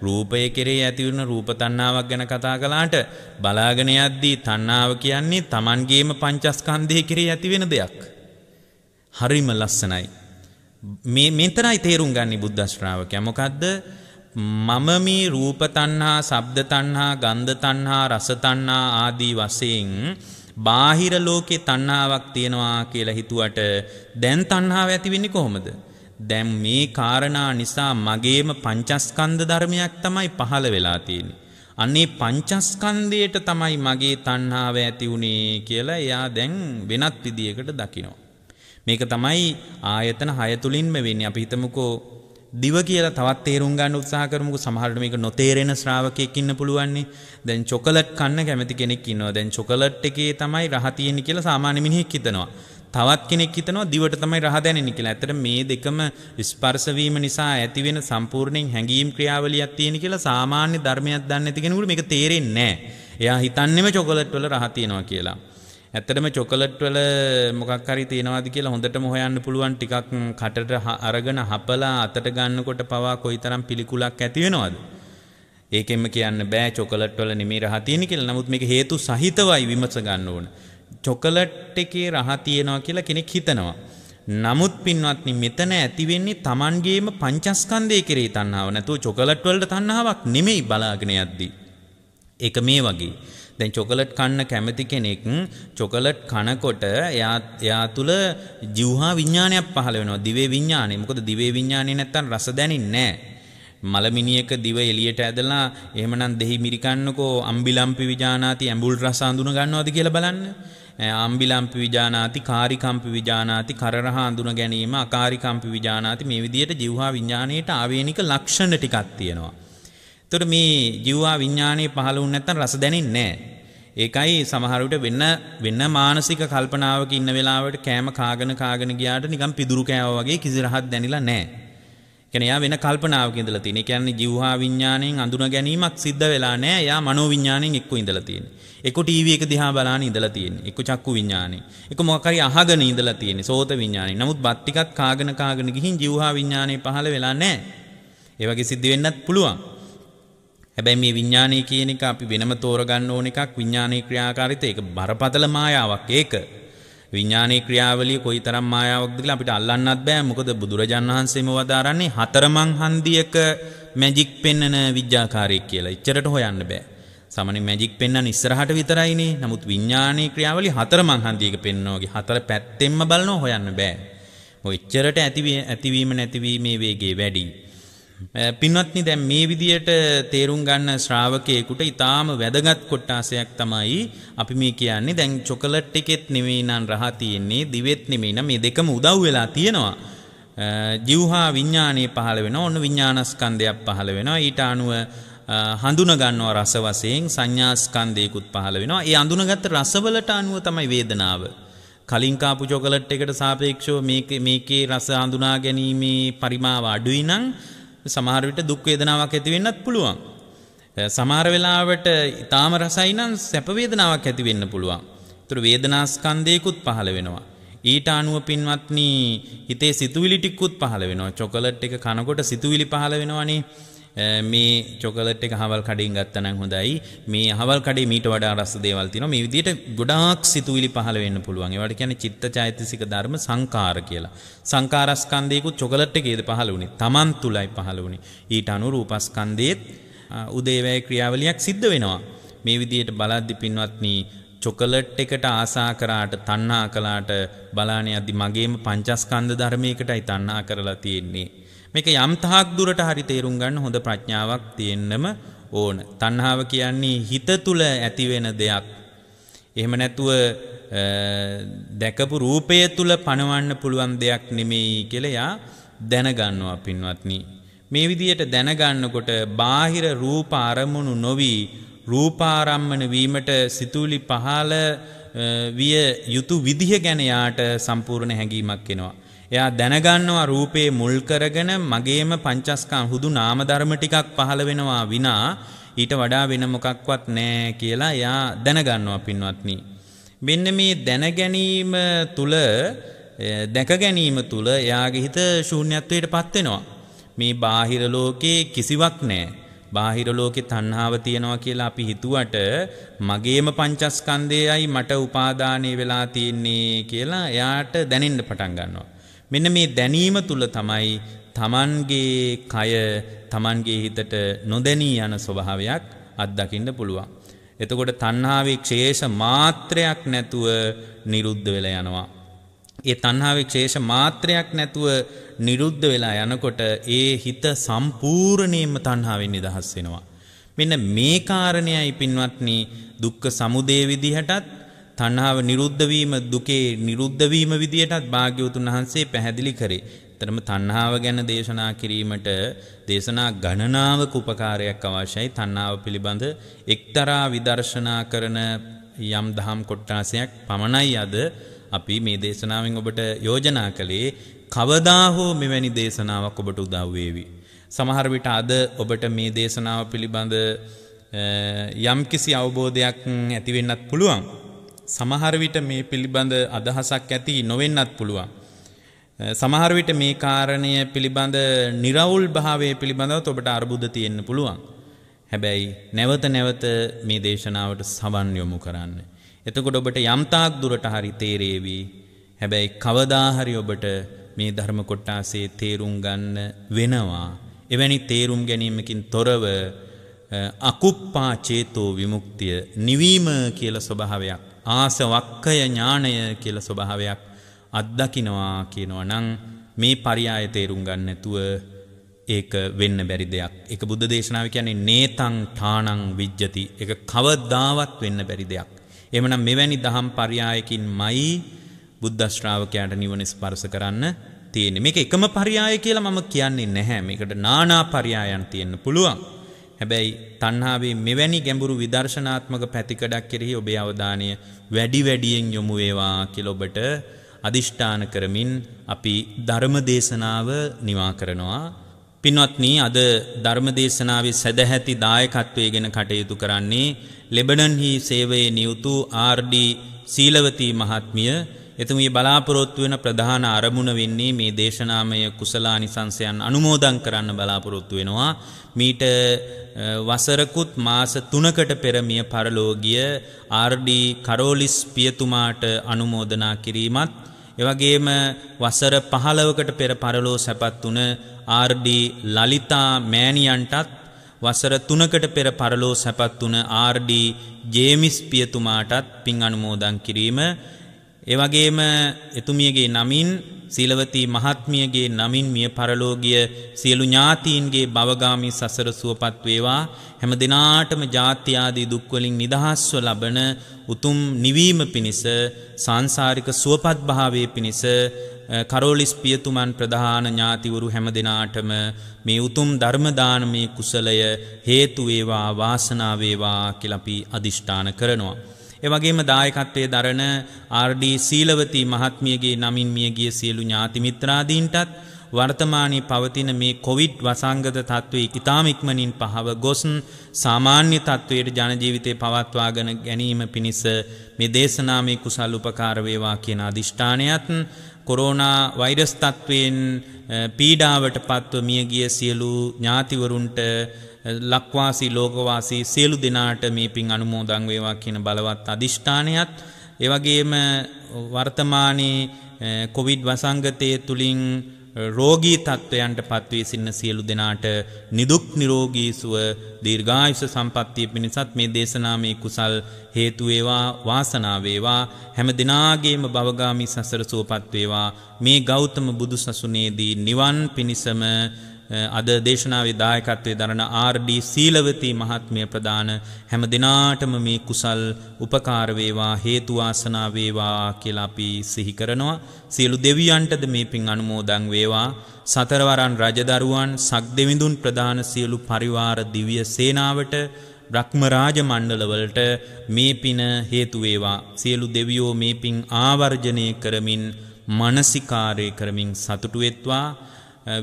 රූපය කෙරෙහි ඇතිවන රූප තණ්හාවක් ගැන කතා කළාට බලාගෙන යද්දී තණ්හාව කියන්නේ Tamangeema පංචස්කන්ධය කෙරෙහි ඇති වෙන දෙයක් හරිම ලස්සනයි මේ මෙතනයි තේරුම් ගන්න බුද්ධ ශ්‍රාවකයා මොකද්ද මම මේ රූප තණ්හා, ශබ්ද තණ්හා, ගන්ධ තණ්හා, රස තණ්හා ආදී වශයෙන් බාහිර ලෝකේ තණ්හාවක් තියෙනවා කියලා හිතුවට දැන් තණ්හාව ඇති වෙන්නේ කොහොමද? දැන් මේ කාරණා නිසා මගේම පංචස්කන්ධ ධර්මයක් තමයි පහළ වෙලා තියෙන්නේ. අනේ පංචස්කන්ධයට තමයි මගේ තණ්හාව ඇති උනේ කියලා එයා දැන් වෙනත් විදියකට දකිනවා. මේක තමයි ආයතන 6 තුලින්ම වෙන්නේ. අපි හිතමුකෝ දිව කියලා තවත් තේරුම් ගන්න උත්සාහ කරමුකෝ සමහරට මේක නොතේරෙන ශ්‍රාවකයෙක් ඉන්න පුළුවන්නේ. දැන් චොකලට් කන්න කැමති කෙනෙක් ඉන්නවා. දැන් චොකලට් එකේ තමයි රහ තියෙන්නේ කියලා සාමාන්‍ය මිනිහෙක් හිතනවා. තවත් කෙනෙක් හිතනවා දිවට තමයි රහ දැනෙන්නේ කියලා. ඇත්තට මේ දෙකම ස්පර්ශ වීම නිසා ඇතිවෙන සම්පූර්ණයෙන් හැඟීම් ක්‍රියාවලියක් තියෙන කියලා සාමාන්‍ය ධර්මයක් දන්නේ නැති කෙනෙකුට මේක තේරෙන්නේ නැහැ. එයා හිතන්නේම චොකලට් වල රහ තියෙනවා කියලා. ඇත්තටම චොකලට් වල මොකක් හරි තියෙනවද කියලා හොඳටම හොයන්න පුළුවන් ටිකක් කටට අරගෙන හපලා අතට ගන්නකොට පවා කොයිතරම් පිළිකුලක් ඇති වෙනවද ඒකෙන්ම කියන්න බෑ චොකලට් වල නිමේ රහ තියෙන කියලා නමුත් මේක හේතු සහිතවයි විමස ගන්න ඕන චොකලට් එකේ රහ තියෙනවා කියලා කෙනෙක් හිතනවා නමුත් පින්වත්නි මෙතන ඇති වෙන්නේ Tamangeම පංචස්කන්ධය කෙරෙහි තණ්හාව නැතුව චොකලට් වලට තණ්හාවක් නෙමෙයි බලාගෙන යද්දී ඒක මේ වගේ දැන් චොකලට් කන්න කැමති කෙනෙක් චොකලට් කනකොට එයා එයා තුල ජීවහා විඥානයක් පහළ වෙනවා දිවේ විඥානය. මොකද දිවේ විඥානේ නැත්තම් රස දැනෙන්නේ නැහැ. මලමිනියක දිව එළියට ඇදලා එහෙමනම් දෙහි මිරිකන්නකෝ අම්බිලම්පි විජානාති ඇඹුල් රස අඳුන ගන්නවද කියලා බලන්න. අම්බිලම්පි විජානාති කාරිකම්පි විජානාති කරරහ අඳුන ගැනීම අකාරිකම්පි විජානාති මේ විදිහට ජීවහා විඥාණයට ආවේනික ලක්ෂණ ටිකක් තියෙනවා. එතකොට මේ ජීවා විඥානයේ පහළ වුණ නැත්නම් රස දැනෙන්නේ නැහැ. ඒකයි සමහරවිට වෙන වෙන මානසික කල්පනාවක ඉන්න වෙලාවට කෑම කාගෙන කාගෙන ගියාට නිකන් පිදුරු කෑවා වගේ කිසි රහක් දැනෙලා නැහැ. කියන්නේ එයා වෙන කල්පනාවක ඉඳලා තියෙන. ඒ කියන්නේ ජීවහා විඥාණයෙන් අඳුන ගැනීමක් සිද්ධ වෙලා නැහැ. එයා මනෝ විඥාණයෙන් එක්ක ඉඳලා තියෙන්නේ. එක්ක ටීවී එක දිහා බලාන ඉඳලා තියෙන්නේ. එක්ක චක්කු විඥාණයෙන්. එක්ක මොකක් හරි අහගෙන ඉඳලා තියෙන්නේ. සෝත විඥාණයෙන්. නමුත් බත් ටිකක් කාගෙන කාගෙන ගිහින් ජීවහා විඥාණය පහළ වෙලා නැහැ. ඒ වගේ සිද්ධ වෙන්නත් පුළුවන්. හැබැයි මේ විඥානය කියන එක අපි වෙනම තෝරගන්න ඕන එකක් විඥානයේ ක්‍රියාකාරීත්වය ඒක බරපතල මායාවක් ඒක විඥානයේ ක්‍රියාවලිය කොයිතරම් මායාවක්ද කියලා අපිට අල්ලන්නත් බෑ මොකද බුදුරජාන් වහන්සේම වදාරන්නේ හතරමං හන්දියක මැජික් පෙන්නන විඥාකාරයෙක් කියලා. එච්චරට හොයන්න බෑ. සමනේ මැජික් පෙන්නන ඉස්සරහට විතරයිනේ. නමුත් විඥානයේ ක්‍රියාවලිය හතරමං හන්දියක පෙන්නනවාගේ හතර පැත්තෙන්ම බලනවා හොයන්න බෑ. මොකද එච්චරට ඇතිවීම නැතිවීමේ වේගය වැඩි. පින්වත්නි දැන් මේ විදියට තේරුම් ගන්න ශ්‍රාවකයෙකුට ඊටාම වැදගත් කොටාසයක් තමයි අපි මේ කියන්නේ දැන් චොකලට් එකෙත් නෙමෙයි නන් රහා තියෙන්නේ දිවෙත් නෙමෙයි නම් මේ දෙකම උදව් වෙලා තියෙනවා ජීවහා විඥානයේ පහළ වෙනවා ඔන්න විඥානස්කන්ධයක් පහළ වෙනවා ඊට අනුව හඳුන ගන්නවා රස වශයෙන් සංඥාස්කන්ධයකුත් පහළ වෙනවා ඒ අඳුනගත් රසවලට අනුව තමයි වේදනාව කලින් කාපු චොකලට් එකට සාපේක්ෂව මේකේ රස හඳුනා ගැනීමේ පරිමාව අඩුයි නම් සමහරවිට දුක් වේදනාවක් ඇති වෙන්නත් පුළුවන්. සමහර වෙලාවට ඊටාම රසයි නම් සැප වේදනාවක් ඇති වෙන්න පුළුවන්. ඒතර වේදනා ස්කන්ධයකුත් පහළ වෙනවා. ඊට අනුව පින්වත්නි හිතේ සිතුවිලි ටිකුත් පහළ වෙනවා. චොකලට් එක කනකොට සිතුවිලි පහළ වෙනවනේ. Eh, මේ චොකලට් එක හවල් කඩින් ගත්තනම් හොඳයි මේ හවල් කඩේ මීට වඩා රස දේවල් තියෙනවා මේ විදිහට ගොඩාක් සිතුවිලි පහළ වෙන්න පුළුවන් ඒවට කියන්නේ චිත්ත චෛතසික ධර්ම සංකාර කියලා සංකාරස්කන්ධයකුත් චොකලට් එකේද පහළ වුණේ Taman තුලයි පහළ වුණේ ඊට අනුව රූපස්කන්ධයේත් උදේවැය ක්‍රියාවලියක් සිද්ධ වෙනවා මේ විදිහට බලද්දි පින්වත්නි චොකලට් එකට ආසා කරාට තණ්හා කළාට බලානේ අද්දි මගේම පංචස්කන්ධ ධර්මයකටයි තණ්හා කරලා තියෙන්නේ මේක යම්තහක් දුරට හරි තේරුම් ගන්න හොඳ ප්‍රඥාවක් තියෙන්නම ඕන. තණ්හාව කියන්නේ හිත තුල ඇති වෙන දෙයක්. එහෙම නැතුව දැකපු රූපය තුල පණවන්න පුළුවන් දෙයක් නෙමෙයි කියලා යා දැනගන්නවා පින්වත්නි. මේ විදියට දැනගන්නකොට බාහිර රූප අරමුණු නොවි රූපාරම්මන වීමට සිතුවිලි පහළ විය යුතු විදිහ ගැන යාට සම්පූර්ණ හැඟීමක් එනවා. එයා දැනගන්නවා රූපේ මුල් කරගෙන මගේම පංචස්කම් හුදු නාම ධර්ම ටිකක් පහළ වෙනවා විනා ඊට වඩා වෙන මොකක්වත් නැහැ කියලා එයා දැනගන්නවා පින්වත්නි. මෙන්න මේ දැන ගැනීම තුල දැක ගැනීම තුල එයාගේ හිත ශූන්‍යත්වයටපත් වෙනවා. මේ බාහිර ලෝකේ කිසිවක් නැහැ. බාහිර ලෝකේ තණ්හාව තියනවා කියලා අපි හිතුවට මගේම පංචස්කන්ධයයි මට උපාදානේ වෙලා තියෙන්නේ කියලා එයාට දැනෙන්න පටන් ගන්නවා. මෙන්න මේ දැනීම තුල තමයි තමන්ගේ කය තමන්ගේ හිතට නොදැනී යන ස්වභාවයක් අත්දකින්න පුළුවන්. එතකොට තණ්හාවේ ක්ෂේෂ මාත්‍රයක් නැතුව නිරුද්ධ වෙලා යනවා. ඒ තණ්හාවේ ක්ෂේෂ මාත්‍රයක් නැතුව නිරුද්ධ වෙලා යනකොට ඒ හිත සම්පූර්ණයෙන්ම තණ්හාවෙන් නිදහස් වෙනවා. මෙන්න මේ කාරණයයි පින්වත්නි දුක්ඛ සමුදය විදිහටත් තණ්හාව නිරුද්ධ වීම දුකේ නිරුද්ධ වීම විදියටත් භාග්‍යවතුන් වහන්සේ පැහැදිලි කරේ. එතරම් තණ්හාව ගැන දේශනා කිරීමට දේශනා ගණනාවක උපකාරයක් අවශ්‍යයි. තණ්හාව පිළිබඳ එක්තරා විදර්ශනා කරන යම් දහම් කොටාසයක් පමණයි අද අපි මේ දේශනාවෙන් ඔබට යෝජනා කළේ කවදා හෝ මෙවැනි දේශනාවක් ඔබට උදව් වේවි. සමහර විට අද ඔබට මේ දේශනාව පිළිබඳ යම්කිසි අවබෝධයක් ඇති වෙන්නත් පුළුවන්. සමහර විට මේ පිළිබඳ අදහසක් ඇති නොවෙන්නත් පුළුවන්. සමහර විට මේ කාරණය පිළිබඳ निराවුල් භාවයේ පිළිබඳව ඔබට අරුබුද තියෙන්න පුළුවන්. හැබැයි නැවත නැවත මේ දේශනාවට සවන් යොමු කරන්න. එතකොට ඔබට යම්තාක් දුරට හරි තේරේවි. හැබැයි කවදා හරි ඔබට මේ ධර්ම කොටාසේ තේරුම් ගන්න වෙනවා. එවැනි තේරුම් ගැනීමකින් තොරව අකුප්පා චේතෝ විමුක්තිය නිවීම කියලා ස්වභාවයක් ආසවක්කය ඥාණය කියලා ස්වභාවයක් අත්දකින්නවා කියනවා නම් මේ පරියාය තේරුම් ගන්න නැතුව ඒක වෙන්න බැරි දෙයක්. ඒක බුද්ධ දේශනාව කියන්නේ නේතං ඨාණං විජ්ජති. ඒක කවදාවත් වෙන්න බැරි දෙයක්. එහෙමනම් මෙවැනි දහම් පරියායකින්මයි බුද්ධ ශ්‍රාවකයාට නිවන ස්පර්ශ කරන්න තියෙන්නේ. මේක එකම පරියාය කියලා මම කියන්නේ නැහැ. මේකට නානා පරියායන් තියෙන්න පුළුවන්. හැබැයි තණ්හාවේ මෙවැනි ගැඹුරු විදර්ශනාත්මක පැතිකඩක් කෙරෙහි ඔබේ අවධානය වැඩි වැඩියෙන් යොමු වේවා කියලා ඔබට අදිෂ්ඨාන කරමින් අපි ධර්ම දේශනාව නිවා කරනවා. පින්වත්නි අද ධර්ම දේශනාවේ සදැහැති දායකත්වයේ ගැන කටයුතු කරන්නේ ලෙබනන්හි සේවයේ නියුතු ආර්.ඩී. සීලවතී මහත්මිය එතුමිය බලාපොරොත්තු වෙන ප්‍රධාන අරමුණ වෙන්නේ මේ දේශනාමය කුසලානිසංසයන් අනුමෝදන් කරන්න බලාපොරොත්තු වෙනවා. මීට වසරකුත් මාස 3කට පෙර මිය පරලෝකීය ආර්.ඩී. කරෝලිස් පියතුමාට අනුමෝදනා කිරීමත් එවැගේම වසර 15කට පෙර පරලෝ සැපත් වුණ ආර්.ඩී. ලලිතා මෑණියන්ටත් වසර 3කට පෙර පරලෝ සැපත් වුණ ආර්.ඩී. ජේමිස් පියතුමාටත් පින් අනුමෝදන් කිරීම එවගේම එතුමියගේ නමින් සීලවතී මහත්මියගේ නමින් මිය පරලෝගිය සියලු ඥාතීන්ගේ භවගාමි සසර සුවපත් වේවා හැම දිනාටම ජාති ආදී දුක් වලින් නිදහස්ව ලබන උතුම් නිවීම පිණිස සාංශාරික සුවපත් භාවයේ පිණිස කරෝලිස් පියතුමන් ප්‍රධාන ඥාතිවරු හැම දිනාටම මේ උතුම් ධර්ම දානමේ කුසලය හේතු වේවා වාසනාව වේවා කියලා අපි අදිෂ්ඨාන කරනවා එවගේම දායකත්වයේ දරන RD සීලවති මහත්මියගේ නමින් මියගිය සියලු ඥාති මිත්‍රාදීන්ටත් වර්තමානයේ පවතින මේ කොවිඩ් වසංගත තත්ත්වයේ ඊටාම ඉක්මනින් පහව ගොස් සාමාන්‍ය තත්ත්වයට ජන ජීවිතේ පවත්වාගෙන ගැනීම පිණිස මේ දේශනාමය කුසල් උපකාර වේවා කියන අදිෂ්ඨානයත් කොරෝනා වෛරස් තත්ත්වයෙන් පීඩාවට පත්ව මියගිය සියලු ඥාතිවරුන්ට ලක්වාසී ලෝකවාසී සියලු දෙනාට මේ පින් අනුමෝදන් වේවා කියන බලවත් අදිෂ්ඨානයත් ඒ වගේම වර්තමානයේ කොවිඩ් වසංගතය තුලින් රෝගී තත්ත්වයන්ට පත්වී සිටින සියලු දෙනාට නිදුක් නිරෝගී සුව දීර්ඝායුෂ සම්පන්නිය පිණිසත් මේ දේශනාමේ කුසල් හේතු වේවා වාසනාව වේවා හැම දිනාගේම භවගාමි සසර සුවපත් වේවා මේ ගෞතම බුදු සසුනේදී නිවන් පිණිසම අද දේශනාවේ දායකත්වයේ දරන RD සීලවති මහත්මිය ප්‍රදාන හැම දිනාටම මේ කුසල් උපකාර වේවා හේතු වාසනා වේවා කියලා අපි සිහි කරනවා සියලු දෙවියන්ටද මේ පින් අනුමෝදන් වේවා සතරවරන් රජදරුවන් සක්දෙවිඳුන් ප්‍රදාන සියලු පරිවාර දිව්‍ය සේනාවට බ්‍රහ්මරාජ මණ්ඩලවලට මේ පින හේතු වේවා සියලු දෙවියෝ මේ පින් ආවර්ජනය කරමින් මානසිකාරය කරමින් සතුටු වෙත්වා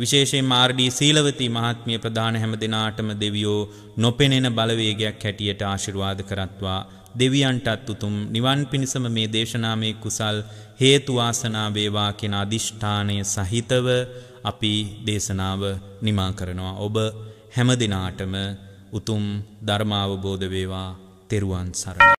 විශේෂයෙන් මාර්ඩී සීලවති මහත්මිය ප්‍රධාන හැම දෙනාටම දෙවියෝ නොපෙනෙන බලවේගයක් හැටියට ආශිර්වාද කරත්වා දෙවියන්ටත් උතුම් නිවන් පිණසම මේ දේශනාමේ කුසල් හේතු වාසනා වේවා කියන අදිෂ්ඨානය සහිතව අපි දේශනාව නිමා කරනවා ඔබ හැම දිනාටම උතුම් ධර්මාවබෝධ වේවා තෙරුවන් සරණයි